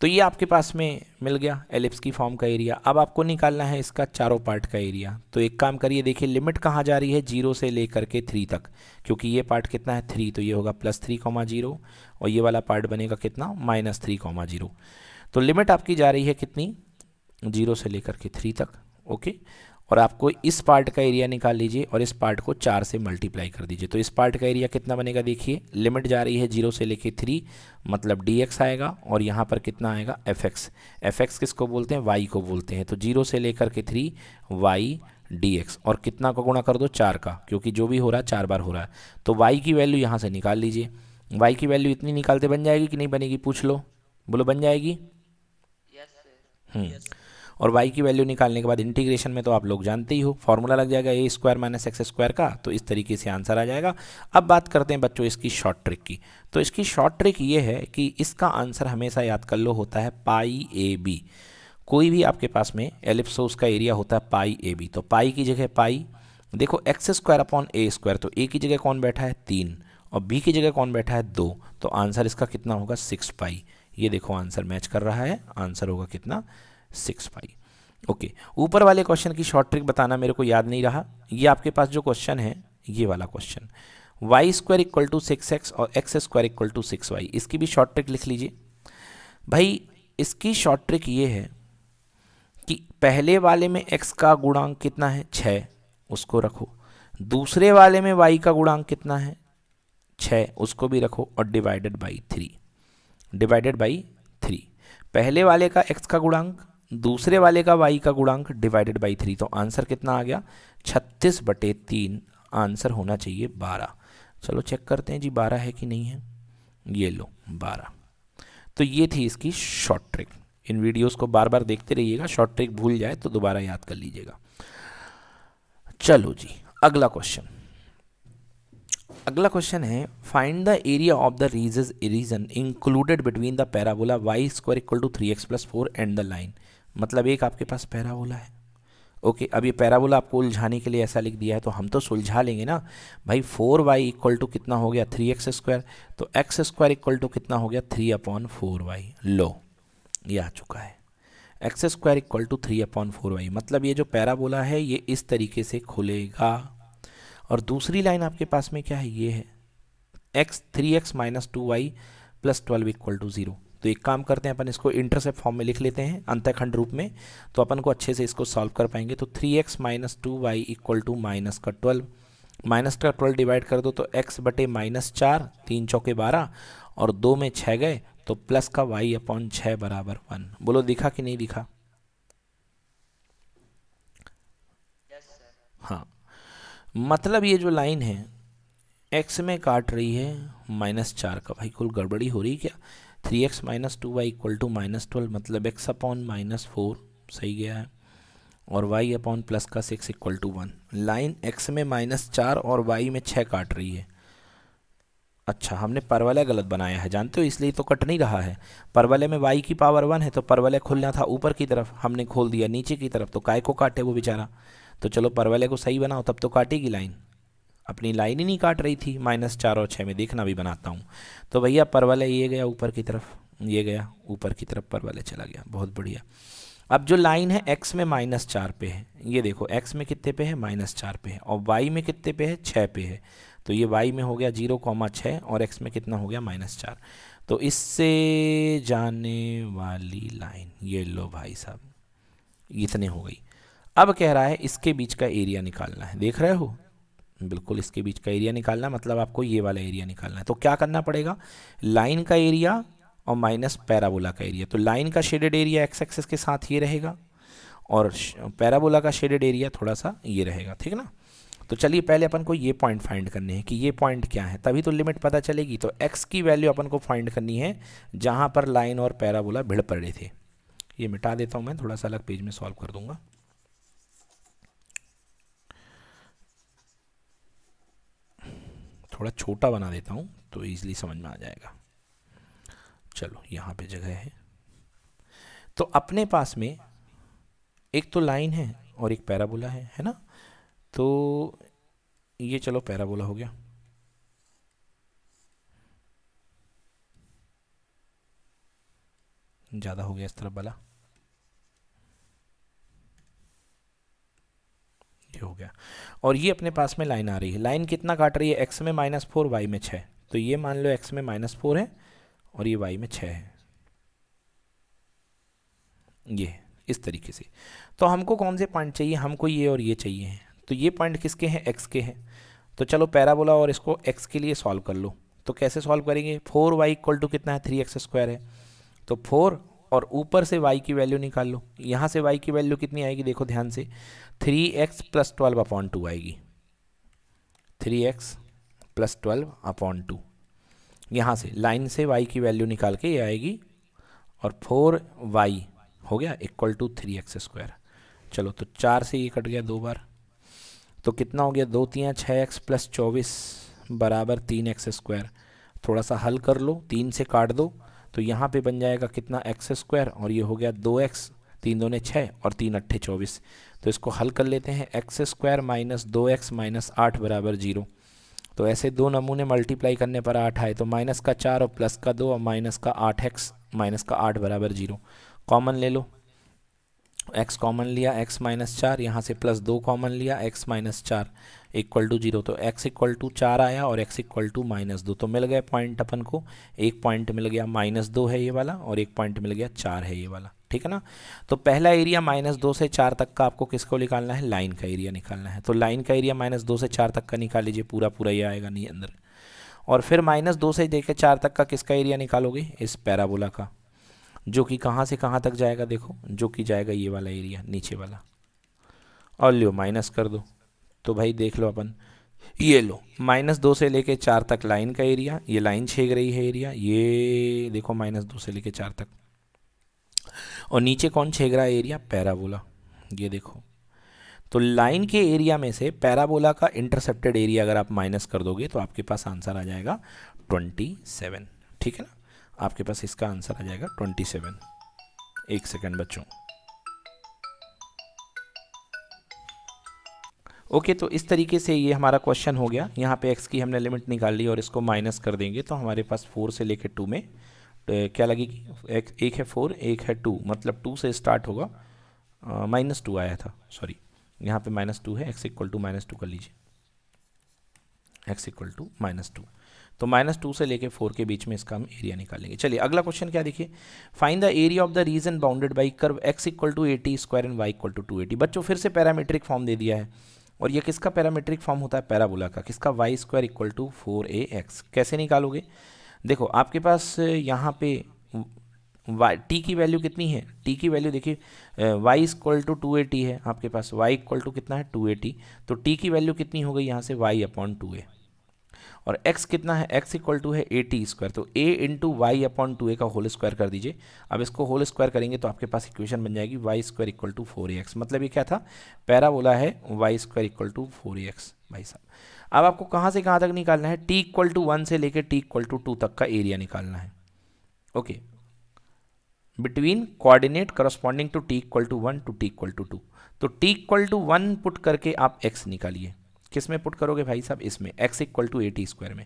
तो ये आपके पास में मिल गया एलिप्स की फॉर्म का एरिया अब आपको निकालना है इसका चारों पार्ट का एरिया तो एक काम करिए देखिए लिमिट कहाँ जा रही है जीरो से लेकर के थ्री तक क्योंकि ये पार्ट कितना है थ्री तो ये होगा प्लस थ्री कॉमा जीरो और ये वाला पार्ट बनेगा कितना माइनस थ्री कॉमा जीरो तो लिमिट आपकी जा रही है कितनी जीरो से लेकर के थ्री तक ओके और आपको इस पार्ट का एरिया निकाल लीजिए और इस पार्ट को चार से मल्टीप्लाई कर दीजिए तो इस पार्ट का एरिया कितना बनेगा देखिए लिमिट जा रही है जीरो से लेके थ्री मतलब डी एक्स आएगा और यहाँ पर कितना आएगा एफ एक्स एफ एक्स किसको बोलते हैं वाई को बोलते हैं तो जीरो से लेकर के थ्री वाई डी एक्स और कितना का गुणा कर दो चार का क्योंकि जो भी हो रहा है चार बार हो रहा है तो वाई की वैल्यू यहाँ से निकाल लीजिए वाई की वैल्यू इतनी निकालते बन जाएगी कि नहीं बनेगी पूछ लो बोलो बन जाएगी yes, हम्म। yes. और वाई की वैल्यू निकालने के बाद इंटीग्रेशन में तो आप लोग जानते ही हो फॉर्मूला लग जाएगा a square minus x square का तो इस तरीके से आंसर आ जाएगा अब बात करते हैं बच्चों इसकी शॉर्ट ट्रिक की तो इसकी शॉर्ट ट्रिक ये है कि इसका आंसर हमेशा याद कर लो होता है पाई ए बी कोई भी आपके पास में एलिप्सो उसका एरिया होता है पाई ए बी तो पाई की जगह पाई देखो x square upon a square तो ए की जगह कौन बैठा है तीन और बी की जगह कौन बैठा है दो तो आंसर इसका कितना होगा सिक्स पाई ये देखो आंसर मैच कर रहा है आंसर होगा कितना सिक्स पाई ओके ऊपर वाले क्वेश्चन की शॉर्ट ट्रिक बताना मेरे को याद नहीं रहा ये आपके पास जो क्वेश्चन है ये वाला question y square equal to six x और x square equal to six y इसकी भी शॉर्ट ट्रिक लिख लीजिए भाई इसकी शॉर्ट ट्रिक ये है कि पहले वाले में एक्स का गुणांक कितना है छः उसको रखो दूसरे वाले में वाई का गुणांक कितना है छः उसको भी रखो और divided by three divided by three पहले वाले का एक्स का गुणांक दूसरे वाले का वाई का गुणांक डिवाइडेड बाई थ्री तो आंसर कितना आ गया छत्तीस बटे तीन आंसर होना चाहिए बारह चलो चेक करते हैं जी बारह है कि नहीं है ये लो बारह तो ये थी इसकी शॉर्ट ट्रिक इन वीडियोस को बार बार देखते रहिएगा शॉर्ट ट्रिक भूल जाए तो दोबारा याद कर लीजिएगा चलो जी अगला क्वेश्चन अगला क्वेश्चन है find the area of the region region included between the parabola Y square equal to three x plus four and the line मतलब एक आपके पास पैराबोला है ओके अब ये पैराबोला आपको उलझाने के लिए ऐसा लिख दिया है तो हम तो सुलझा लेंगे ना भाई फोर वाई इक्वल टू कितना हो गया थ्री एक्स स्क्वायर तो एक्स स्क्वायर इक्वल टू कितना हो गया थ्री अपॉन फोर वाई लो ये आ चुका है x square equal to three upon four y मतलब ये जो पैराबोला है ये इस तरीके से खुलेगा और दूसरी लाइन आपके पास में क्या है ये है x three x minus two y plus twelve equal to zero तो एक काम करते हैं अपन इसको इंटरसेप्ट फॉर्म में लिख लेते हैं अंतखंड रूप में तो अपन को अच्छे से इसको सॉल्व कर पाएंगे तो three x minus two y equal to minus का ट्वेल्व माइनस का ट्वेल्व डिवाइड कर दो तो एक्स बटे माइनस चार तीन चौके बारह और दो में छः गए तो प्लस का वाई अपॉन छः बराबर वन बोलो दिखा कि नहीं दिखा हाँ मतलब ये जो लाइन है एक्स में काट रही है माइनस चार का भाई कुल गड़बड़ी हो रही क्या three x minus two y equal to minus twelve मतलब एक्स अपॉन माइनस फोर सही गया है और वाई अपॉन प्लस का six equal to one line x में माइनस चार और वाई में छः काट रही है अच्छा हमने परवलय गलत बनाया है जानते हो इसलिए तो कट नहीं रहा है परवलय में वाई की पावर वन है तो परवलय खुलना था ऊपर की तरफ हमने खोल दिया नीचे की तरफ तो काय को काटे वो बेचारा तो चलो परवलय को सही बनाओ तब तो काटेगी लाइन अपनी लाइन ही नहीं काट रही थी माइनस चार और छः में देखना भी बनाता हूँ तो भैया परवल है ये गया ऊपर की तरफ ये गया ऊपर की तरफ परवल है चला गया बहुत बढ़िया अब जो लाइन है एक्स में माइनस चार पे है ये देखो एक्स में कितने पे है माइनस चार पे है और वाई में कितने पे है छः पे है तो ये वाई में हो गया जीरो कॉमा छः और एक्स में कितना हो गया माइनस चार तो इससे जाने वाली लाइन ये लो भाई साहब इतने हो गई अब कह रहा है इसके बीच का एरिया निकालना है देख रहे हो बिल्कुल इसके बीच का एरिया निकालना मतलब आपको ये वाला एरिया निकालना है तो क्या करना पड़ेगा लाइन का एरिया और माइनस पैराबोला का एरिया तो लाइन का शेडेड एरिया एक्स एक्सेस के साथ ये रहेगा और पैराबोला का शेडेड एरिया थोड़ा सा ये रहेगा ठीक ना तो चलिए पहले अपन को ये पॉइंट फाइंड करने हैं कि ये पॉइंट क्या है तभी तो लिमिट पता चलेगी तो एक्स की वैल्यू अपन को फाइंड करनी है जहाँ पर लाइन और पैराबोला भिड़ पड़ रहे थे ये मिटा देता हूँ मैं थोड़ा सा अलग पेज में सॉल्व कर दूँगा थोड़ा छोटा बना देता हूँ तो ईज़िली समझ में आ जाएगा चलो यहाँ पे जगह है तो अपने पास में एक तो लाइन है और एक पैराबोला है है ना तो ये चलो पैराबोला हो गया ज़्यादा हो गया इस तरफ वाला ये हो गया और ये अपने पास में लाइन आ रही है लाइन कितना काट रही है एक्स में माइनस फोर वाई में छः तो ये मान लो एक्स में माइनस फोर है और ये वाई में छः है ये इस तरीके से तो हमको कौन से पॉइंट चाहिए हमको ये और ये चाहिए तो ये पॉइंट किसके हैं एक्स के हैं तो चलो पैराबोला और इसको एक्स के लिए सॉल्व कर लो तो कैसे सॉल्व करेंगे फोर वाई इक्वल टू कितना है थ्री एक्स स्क्वायर है तो फोर और ऊपर से वाई की वैल्यू निकाल लो यहाँ से वाई की वैल्यू कितनी आएगी देखो ध्यान से three x plus twelve upon two आएगी three x plus twelve upon two यहाँ से लाइन से वाई की वैल्यू निकाल के ये आएगी और फोर वाई हो गया equal to three x square चलो तो चार से ये कट गया दो बार तो कितना हो गया दो तीन छः एक्स प्लस चौबीस बराबर तीन एक्स स्क्वायर थोड़ा सा हल कर लो तीन से काट दो तो यहाँ पे बन जाएगा कितना एक्स स्क्वायर और ये हो गया दो एक्स तीन दोने छः और तीन अट्ठे चौबीस तो इसको हल कर लेते हैं एक्स स्क्वायर माइनस दो एक्स माइनस आठ बराबर जीरो तो ऐसे दो नमूने मल्टीप्लाई करने पर आठ आए तो माइनस का चार और प्लस का दो और माइनस का आठ एक्स माइनस का आठ बराबर जीरो कॉमन ले लो एक्स कॉमन लिया एक्स माइनस चार यहाँ से प्लस दो कॉमन लिया एक्स माइनस चार इक्वल टू जीरो तो एक्स इक्वल टू चार आया और एक्स इक्वल टू माइनस दो तो मिल गया पॉइंट अपन को एक पॉइंट मिल गया माइनस दो है ये वाला और एक पॉइंट मिल गया चार है ये वाला ठीक है ना तो पहला एरिया माइनस दो से चार तक का आपको किसको निकालना है लाइन का एरिया निकालना है तो लाइन का एरिया माइनस दो से चार तक का निकाल लीजिए पूरा पूरा ये आएगा नहीं अंदर और फिर माइनस दो से देखे चार तक का किसका एरिया निकालोगे इस पैराबोला का जो कि कहाँ से कहाँ तक जाएगा देखो जो कि जाएगा ये वाला एरिया नीचे वाला और लियो माइनस कर दो तो भाई देख लो अपन ये लो माइनस दो से लेके चार तक लाइन का एरिया ये लाइन छेक रही है एरिया ये देखो माइनस दो से लेके चार तक और नीचे कौन छेक रहा है एरिया पैराबोला ये देखो तो लाइन के एरिया में से पैराबोला का इंटरसेप्टेड एरिया अगर आप माइनस कर दोगे तो आपके पास आंसर आ जाएगा ट्वेंटी सेवन ठीक है ना आपके पास इसका आंसर आ जाएगा ट्वेंटी सेवन एक सेकेंड बच्चों ओके तो इस तरीके से ये हमारा क्वेश्चन हो गया यहाँ पे एक्स की हमने लिमिट निकाल ली और इसको माइनस कर देंगे तो हमारे पास फोर से लेकर टू में तो क्या लगेगी एक, एक है फोर एक है टू मतलब टू से स्टार्ट होगा माइनस टू आया था सॉरी यहाँ पे माइनस टू है x equal to minus two कर लीजिए x equal to minus two तो माइनस टू से लेके फोर के बीच में इसका हम एरिया निकालेंगे चलिए अगला क्वेश्चन क्या देखिए find the area of the region bounded by curve x equal to a t square and y equal to two a t बच्चों फिर से पैरामीट्रिक फॉर्म दे दिया है और ये किसका पैरामेट्रिक फॉर्म होता है पैराबोला का किसका y square equal to four a x कैसे निकालोगे देखो आपके पास यहाँ पे वाई टी की वैल्यू कितनी है टी की वैल्यू देखिए y equal to two a t है आपके पास वाई इक्वल टू कितना है टू ए टी तो टी की वैल्यू कितनी हो गई यहाँ से वाई अपॉन टू ए और x कितना है x इक्वल टू है ए टी स्क्वायर तो a into y upon two a का होल स्क्वायर कर दीजिए अब इसको होल स्क्वायर करेंगे तो आपके पास इक्वेशन बन जाएगी y square equal to four x मतलब ये क्या था पैरा बोला है Y square equal to four x भाई साहब अब आपको कहाँ से कहाँ तक निकालना है टी इक्वल टू वन से लेकर टी इक्वल टू टू तक का एरिया निकालना है okay between coordinate corresponding to t equal to one to t equal to two तो t equal to one put करके आप एक्स निकालिए किस में पुट करोगे भाई साहब इसमें x equal to a t square में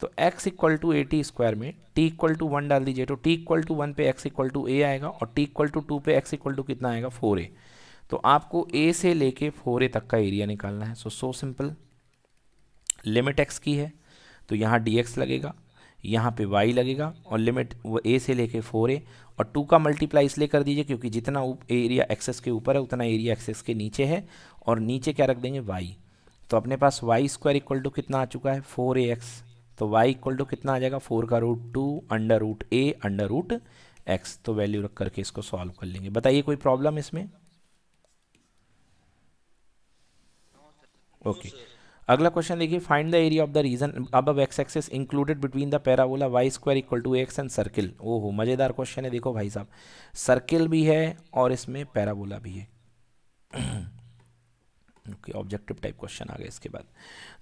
तो x equal to a t square में t इक्वल टू वन डाल दीजिए तो t इक्वल टू वन पे x इक्वल टू ए आएगा और t इक्वल टू टू पे x इक्वल टू कितना आएगा फोर ए तो आपको ए से लेके फोर ए तक का एरिया निकालना है so so simple limit x की है तो यहाँ डी एक्स लगेगा यहाँ पे y लगेगा और लिमिट वो a से लेके 4a और 2 का मल्टीप्लाई इसलिए कर दीजिए क्योंकि जितना एरिया एक्सेस के ऊपर है उतना एरिया एक्सेस के नीचे है और नीचे क्या रख देंगे y तो अपने पास वाई स्क्वायर इक्वल टू कितना आ चुका है फोर ए एक्स तो वाई इक्वल टू कितना आ जाएगा फोर का root two under root a under root x तो वैल्यू रख करके इसको सॉल्व कर लेंगे बताइए कोई प्रॉब्लम इसमें ओके okay. अगला क्वेश्चन देखिए find the area of the region अब अब x axis included between the parabola Y square equal to x and circle ओ हो मज़ेदार क्वेश्चन है देखो भाई साहब सर्किल भी है और इसमें पैराबोला भी है ओके ऑब्जेक्टिव टाइप क्वेश्चन आ गया इसके बाद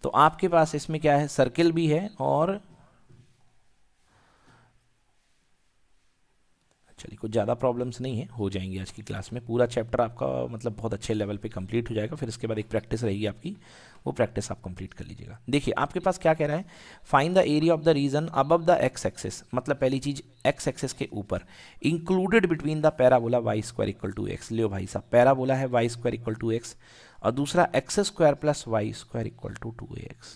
तो आपके पास इसमें क्या है सर्किल भी है और चलिए कुछ ज़्यादा प्रॉब्लम्स नहीं है हो जाएंगी आज की क्लास में पूरा चैप्टर आपका मतलब बहुत अच्छे लेवल पे कंप्लीट हो जाएगा फिर इसके बाद एक प्रैक्टिस रहेगी आपकी वो प्रैक्टिस आप कंप्लीट कर लीजिएगा देखिए आपके पास क्या कह रहा है find the area of the region above the x axis मतलब पहली चीज़ एक्स एक्सेस के ऊपर included between the parabola Y square equal to x लियो भाई साहब पैराबोला है Y square equal to x और दूसरा x square plus Y square equal to two x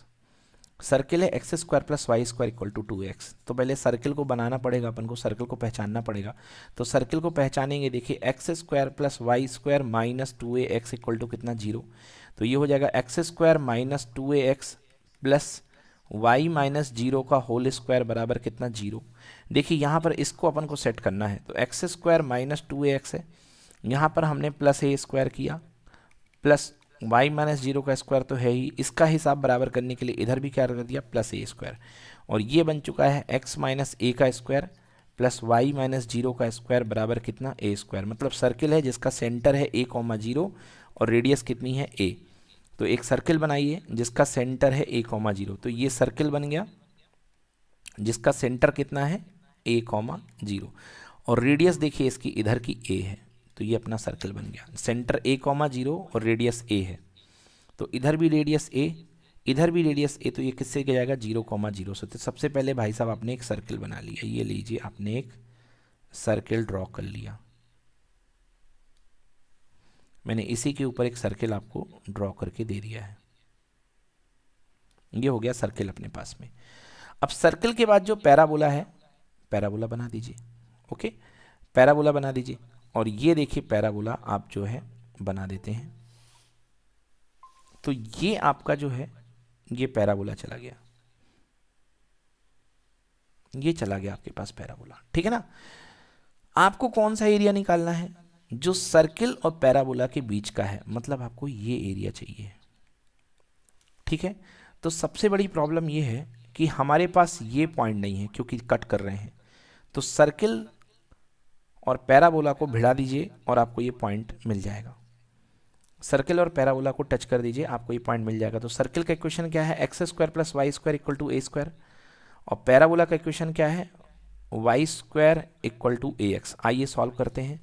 circle है x square plus Y square equal to two x तो पहले सर्किल को बनाना पड़ेगा अपन को सर्किल को पहचानना पड़ेगा तो सर्किल को पहचानेंगे देखिए x square plus Y square minus two a x equal to कितना जीरो तो ये हो जाएगा x square minus two a x plus y minus zero का होल स्क्वायर बराबर कितना जीरो देखिए यहाँ पर इसको अपन को सेट करना है तो x square minus two a x है यहाँ पर हमने प्लस ए स्क्वायर किया प्लस y माइनस जीरो का स्क्वायर तो है ही इसका हिसाब बराबर करने के लिए इधर भी क्या कर दिया प्लस ए स्क्वायर और ये बन चुका है एक्स माइनस ए का square plus y minus zero का स्क्वायर बराबर कितना ए स्क्वायर मतलब सर्किल है जिसका सेंटर है ए कॉमा जीरो और रेडियस कितनी है ए तो एक सर्किल बनाइए जिसका सेंटर है ए कॉमा जीरो तो ये सर्किल बन गया जिसका सेंटर कितना है ए कॉमा जीरो और रेडियस देखिए इसकी इधर की ए है तो ये अपना सर्कल बन गया सेंटर ए कॉमा जीरो और रेडियस ए है तो इधर भी रेडियस ए इधर भी रेडियस ए तो ये किससे गया जाएगा जीरो कॉमा जीरो से तो सबसे पहले भाई साहब आपने एक सर्कल बना लिया ये लीजिए आपने एक सर्कल ड्रॉ कर लिया मैंने इसी के ऊपर एक सर्कल आपको ड्रॉ करके दे दिया है ये हो गया सर्कल अपने पास में अब सर्कल के बाद जो पैराबोला है पैराबोला बना दीजिए ओके पैराबोला बना दीजिए और ये देखिए पैराबोला आप जो है बना देते हैं तो ये आपका जो है ये पैराबोला चला गया ये चला गया आपके पास पैराबोला ठीक है ना आपको कौन सा एरिया निकालना है जो सर्किल और पैराबोला के बीच का है मतलब आपको ये एरिया चाहिए ठीक है तो सबसे बड़ी प्रॉब्लम ये है कि हमारे पास ये पॉइंट नहीं है क्योंकि कट कर रहे हैं तो सर्किल और पैराबोला को भिड़ा दीजिए और आपको ये पॉइंट मिल जाएगा सर्कल और पैराबोला को टच कर दीजिए आपको ये पॉइंट मिल जाएगा तो सर्कल का इक्वेशन क्या है x square plus Y square equal to a square और पैराबोला का इक्वेशन क्या है Y square equal to a x आइए सॉल्व करते हैं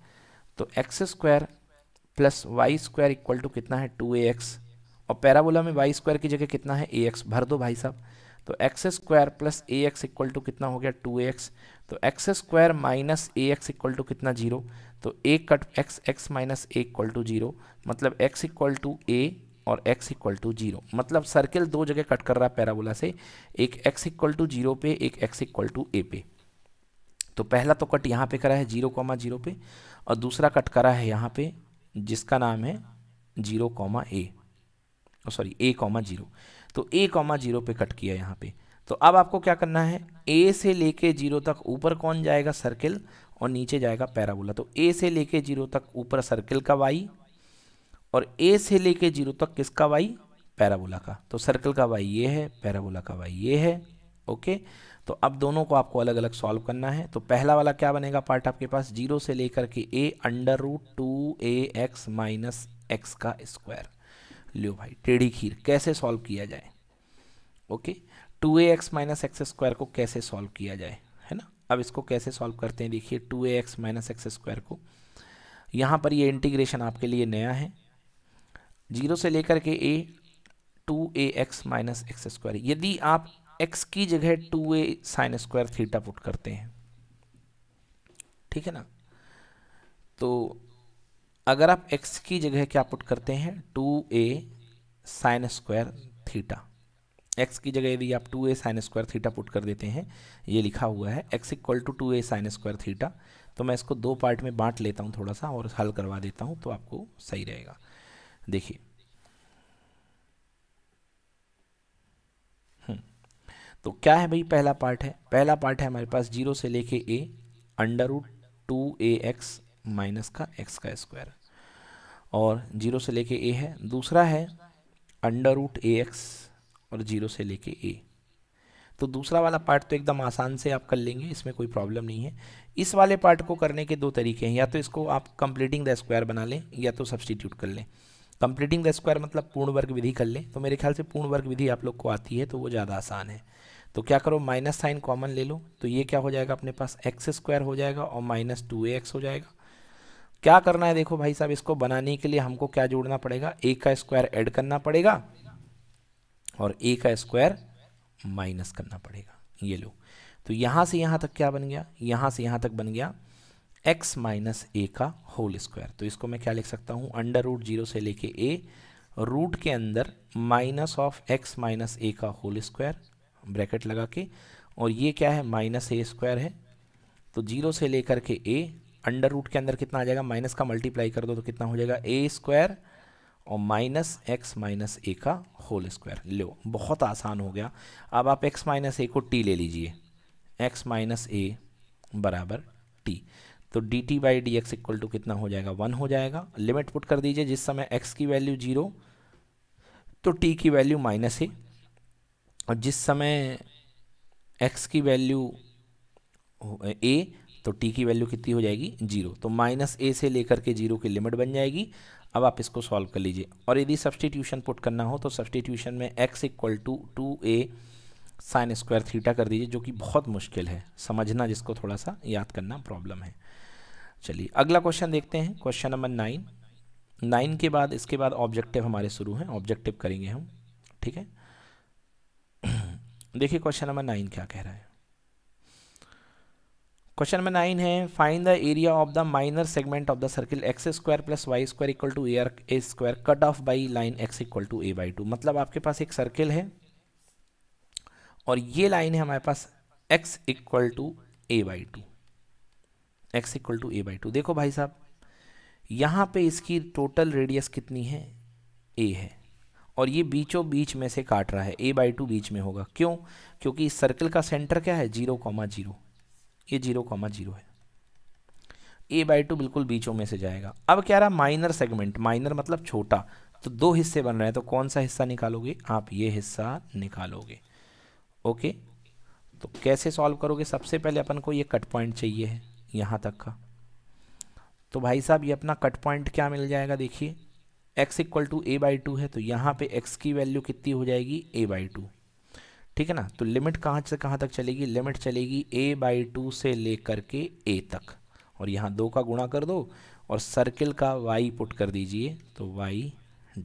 तो x square plus Y square equal to कितना है टू ए एक्स और पैराबोला में वाई स्क्वायर की जगह कितना है ए एक्स भर दो भाई साहब तो x square plus a x equal to कितना हो गया टू एक्स तो x square minus a x equal to कितना जीरो तो a cut x x minus a equal to zero मतलब एक्स इक्वल टू ए और x इक्वल टू जीरो मतलब सर्किल दो जगह कट कर रहा है पैराबोला से एक x इक्वल टू जीरो पे एक x इक्वल टू ए पे तो पहला तो कट यहाँ पे करा है जीरो कॉमा जीरो पे और दूसरा कट करा है यहाँ पे जिसका नाम है zero comma a sorry a comma zero तो ए कॉमा जीरो पे कट किया यहाँ पे तो अब आपको क्या करना है ए से लेके जीरो तक ऊपर कौन जाएगा सर्किल और नीचे जाएगा पैराबोला तो ए से लेके जीरो तक ऊपर सर्किल का वाई और ए से लेके जीरो तक किसका वाई पैराबोला का तो सर्कल का वाई ये है पैराबोला का वाई ये है ओके तो अब दोनों को आपको अलग अलग सॉल्व करना है तो पहला वाला क्या बनेगा पार्ट आपके पास जीरो से लेकर के a under root two a x minus x का स्क्वायर लो भाई टेढ़ी खीर कैसे सॉल्व किया जाए okay two a x minus x square को कैसे सॉल्व किया जाए है ना अब इसको कैसे सॉल्व करते हैं देखिए two a x minus x square को यहाँ पर ये इंटीग्रेशन आपके लिए नया है जीरो से लेकर के a two a x minus x square यदि आप एक्स की जगह two a sine square theta put करते हैं ठीक है ना तो अगर आप x की जगह क्या पुट करते हैं two a sine square theta x की जगह यदि आप two a sine square theta put कर देते हैं ये लिखा हुआ है x equal to two a sine square theta तो मैं इसको दो पार्ट में बांट लेता हूँ थोड़ा सा और हल करवा देता हूँ तो आपको सही रहेगा देखिए हम्म। तो क्या है भाई पहला पार्ट है पहला पार्ट है हमारे पास जीरो से लेके a under root two a x minus का एक्स का स्क्वायर और जीरो से लेके ए है दूसरा है अंडर रूट ए एक्स और जीरो से लेके ए तो दूसरा वाला पार्ट तो एकदम आसान से आप कर लेंगे इसमें कोई प्रॉब्लम नहीं है इस वाले पार्ट को करने के दो तरीके हैं या तो इसको आप कंप्लीटिंग द स्क्वायर बना लें या तो सब्सटीट्यूट कर लें कंप्लीटिंग द स्क्वायर मतलब पूर्ण वर्ग विधि कर लें तो मेरे ख्याल से पूर्ण वर्ग विधि आप लोग को आती है तो वो ज़्यादा आसान है तो क्या करो माइनस साइन कॉमन ले लो तो ये क्या हो जाएगा अपने पास एक्स स्क्वायर हो जाएगा और माइनस टू ए एक्स हो जाएगा क्या करना है देखो भाई साहब इसको बनाने के लिए हमको क्या जोड़ना पड़ेगा ए का स्क्वायर ऐड करना पड़ेगा और ए का स्क्वायर माइनस करना पड़ेगा ये लो तो यहाँ से यहाँ तक क्या बन गया यहाँ से यहाँ तक बन गया एक्स माइनस ए का होल स्क्वायर तो इसको मैं क्या लिख सकता हूँ अंडर रूट जीरो से लेके ए रूट के अंदर minus of x minus a का होल स्क्वायर ब्रैकेट लगा के और ये क्या है माइनस ए स्क्वायर है तो जीरो से लेकर के ए अंडर रूट के अंदर कितना आ जाएगा माइनस का मल्टीप्लाई कर दो तो कितना हो जाएगा ए स्क्वायर और माइनस एक्स माइनस ए का होल स्क्वायर लो बहुत आसान हो गया अब आप एक्स माइनस ए को टी ले लीजिए एक्स माइनस ए बराबर टी तो d t by d x equal to कितना हो जाएगा वन हो जाएगा लिमिट पुट कर दीजिए जिस समय एक्स की वैल्यू जीरो तो टी की वैल्यू माइनस ए और जिस समय एक्स की वैल्यू ए तो टी की वैल्यू कितनी हो जाएगी जीरो तो माइनस ए से लेकर के जीरो की लिमिट बन जाएगी अब आप इसको सॉल्व कर लीजिए और यदि सब्सटीट्यूशन पुट करना हो तो सब्सटीट्यूशन में x equal to two a sine square theta कर दीजिए जो कि बहुत मुश्किल है समझना जिसको थोड़ा सा याद करना प्रॉब्लम है चलिए अगला क्वेश्चन देखते हैं क्वेश्चन नंबर नाइन नाइन के बाद इसके बाद ऑब्जेक्टिव हमारे शुरू हैं ऑब्जेक्टिव करेंगे हम ठीक है देखिए क्वेश्चन नंबर नाइन क्या कह रहा है क्वेश्चन नंबर नाइन है find the area of the minor segment of the circle x square plus Y square equal to a a square cut off by line x equal to a by two मतलब आपके पास एक सर्किल है और ये लाइन है हमारे पास x equal to a by two x equal to a by two देखो भाई साहब यहाँ पे इसकी टोटल रेडियस कितनी है ए है और ये बीचों बीच में से काट रहा है ए बाई टू बीच में होगा क्यों क्योंकि इस सर्कल का सेंटर क्या है जीरो कॉमा जीरो ये जीरो कॉमा जीरो है ए बाई टू बिल्कुल बीचों में से जाएगा अब क्या रहा माइनर सेगमेंट माइनर मतलब छोटा तो दो हिस्से बन रहे हैं तो कौन सा हिस्सा निकालोगे आप ये हिस्सा निकालोगे ओके तो कैसे सॉल्व करोगे सबसे पहले अपन को ये कट पॉइंट चाहिए है यहाँ तक का तो भाई साहब ये अपना कट पॉइंट क्या मिल जाएगा देखिए x equal to a by two है तो यहाँ पे एक्स की वैल्यू कितनी हो जाएगी ए बाई टू ठीक है ना तो लिमिट कहाँ से कहाँ तक चलेगी लिमिट चलेगी ए बाई टू से लेकर के ए तक और यहाँ दो का गुणा कर दो और सर्किल का वाई पुट कर दीजिए तो वाई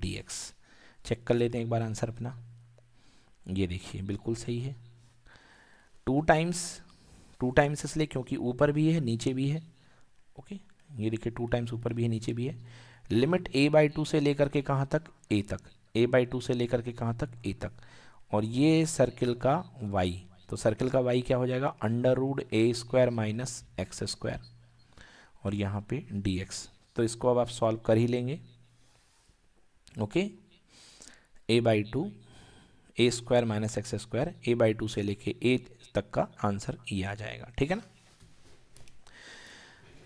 डी एक्स चेक कर लेते हैं एक बार आंसर अपना ये देखिए बिल्कुल सही है टू टाइम्स टू टाइम्स इसलिए क्योंकि ऊपर भी है नीचे भी है ओके ये देखिए टू टाइम्स ऊपर भी है नीचे भी है लिमिट ए बाई टू से लेकर के कहाँ तक ए तक ए बाई टू से लेकर के कहाँ तक ए तक और ये सर्किल का वाई तो सर्किल का वाई क्या हो जाएगा under root a square minus x square और यहाँ पे डी एक्स तो इसको अब आप सॉल्व कर ही लेंगे okay a by two a square minus x square a by two से लेके ए तक का आंसर ये e आ जाएगा ठीक है ना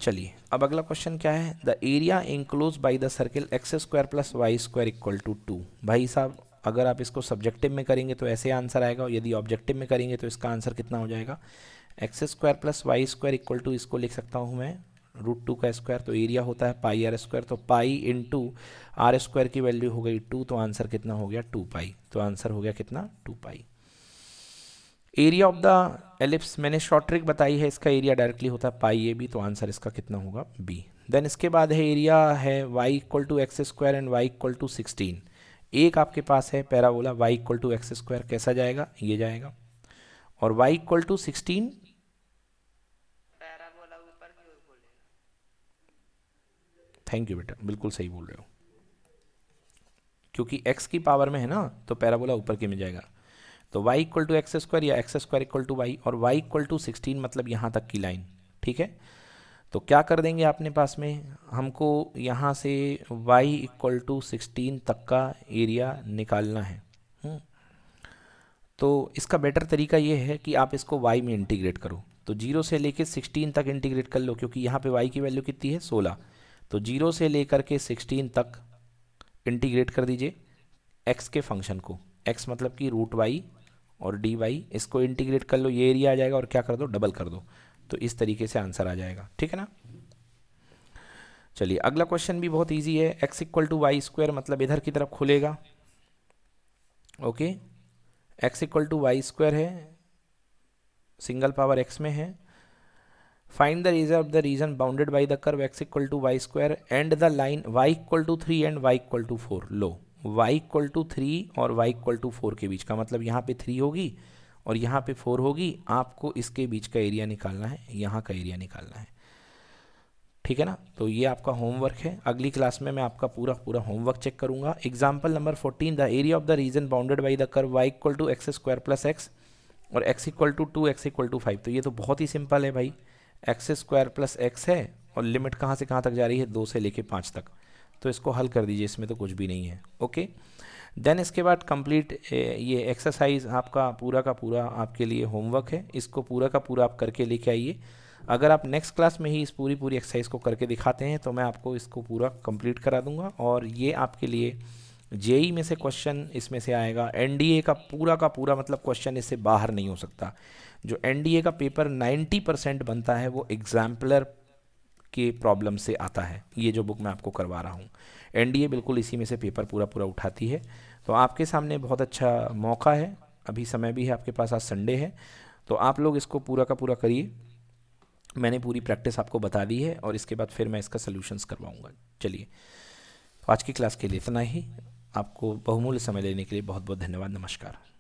चलिए अब अगला क्वेश्चन क्या है the area enclose by the circle x square plus Y square equal to two भाई साहब अगर आप इसको सब्जेक्टिव में करेंगे तो ऐसे आंसर आएगा और यदि ऑब्जेक्टिव में करेंगे तो इसका आंसर कितना हो जाएगा x square plus Y square equal to इसको लिख सकता हूँ मैं रूट टू का स्क्वायर तो एरिया होता है पाई आर स्क्वायर तो pi into r square की वैल्यू हो गई टू तो आंसर कितना हो गया टू पाई तो आंसर हो गया कितना two pi area of the ellipse मैंने शॉर्ट ट्रिक बताई है इसका एरिया डायरेक्टली होता है पाई ए बी तो आंसर इसका कितना होगा बी देन इसके बाद है एरिया है Y equal to x square and y equal to sixteen एक आपके पास है parabola y equal to x square कैसा जाएगा ये जाएगा और y equal to sixteen thank you बेटा बिल्कुल सही बोल रहे हो क्योंकि x की पावर में है ना तो पैराबोला ऊपर के में जाएगा तो y equal to x square या x square equal to y और y इक्वल टू सिक्सटीन मतलब यहाँ तक की लाइन ठीक है तो क्या कर देंगे आपने पास में हमको यहाँ से y इक्वल टू सिक्सटीन तक का एरिया निकालना है हम्म। तो इसका बेटर तरीका ये है कि आप इसको y में इंटीग्रेट करो तो जीरो से लेकर सिक्सटीन तक इंटीग्रेट कर लो क्योंकि यहाँ पे y की वैल्यू कितनी है सोलह तो जीरो से लेकर के सिक्सटीन तक इंटीग्रेट कर दीजिए x के फंक्शन को x मतलब कि रूट वाई और डी वाई इसको इंटीग्रेट कर लो ये एरिया आ जाएगा और क्या कर दो डबल कर दो तो इस तरीके से आंसर आ जाएगा ठीक है ना चलिए अगला क्वेश्चन भी बहुत इजी है x equal to y square मतलब इधर की तरफ खुलेगा okay x equal to y square है सिंगल पावर एक्स में है find the region of the region bounded by the curve x equal to y square and the line Y equal to three and y equal to four लो वाई इक्वल टू थ्री और वाई इक्वल टू फोर के बीच का मतलब यहाँ पे थ्री होगी और यहाँ पे फोर होगी आपको इसके बीच का एरिया निकालना है यहाँ का एरिया निकालना है ठीक है ना तो ये आपका होमवर्क है अगली क्लास में मैं आपका पूरा पूरा होमवर्क चेक करूंगा example number fourteen the area of the region bounded by the curve y equal to x square plus x और x equal to two x equal to five तो ये तो बहुत ही सिंपल है भाई एक्स स्क्वायर प्लस एक्स है और लिमिट कहाँ से कहाँ तक जा रही है दो से लेके पाँच तक तो इसको हल कर दीजिए इसमें तो कुछ भी नहीं है ओके देन इसके बाद कंप्लीट ये एक्सरसाइज आपका पूरा का पूरा आपके लिए होमवर्क है इसको पूरा का पूरा आप करके लेके आइए अगर आप नेक्स्ट क्लास में ही इस पूरी पूरी एक्सरसाइज को करके दिखाते हैं तो मैं आपको इसको पूरा कंप्लीट करा दूंगा और ये आपके लिए जेई में से क्वेश्चन इसमें से आएगा एनडीए का पूरा का पूरा मतलब क्वेश्चन इससे बाहर नहीं हो सकता जो एनडीए का पेपर 90 परसेंट बनता है वो एग्जाम्पलर के प्रॉब्लम से आता है ये जो बुक मैं आपको करवा रहा हूँ एनडीए बिल्कुल इसी में से पेपर पूरा पूरा उठाती है तो आपके सामने बहुत अच्छा मौका है अभी समय भी है आपके पास आज संडे है तो आप लोग इसको पूरा का पूरा करिए मैंने पूरी प्रैक्टिस आपको बता दी है और इसके बाद फिर मैं इसका सोल्यूशंस करवाऊँगा चलिए तो आज की क्लास के लिए इतना ही आपको बहुमूल्य समय लेने के लिए बहुत बहुत धन्यवाद नमस्कार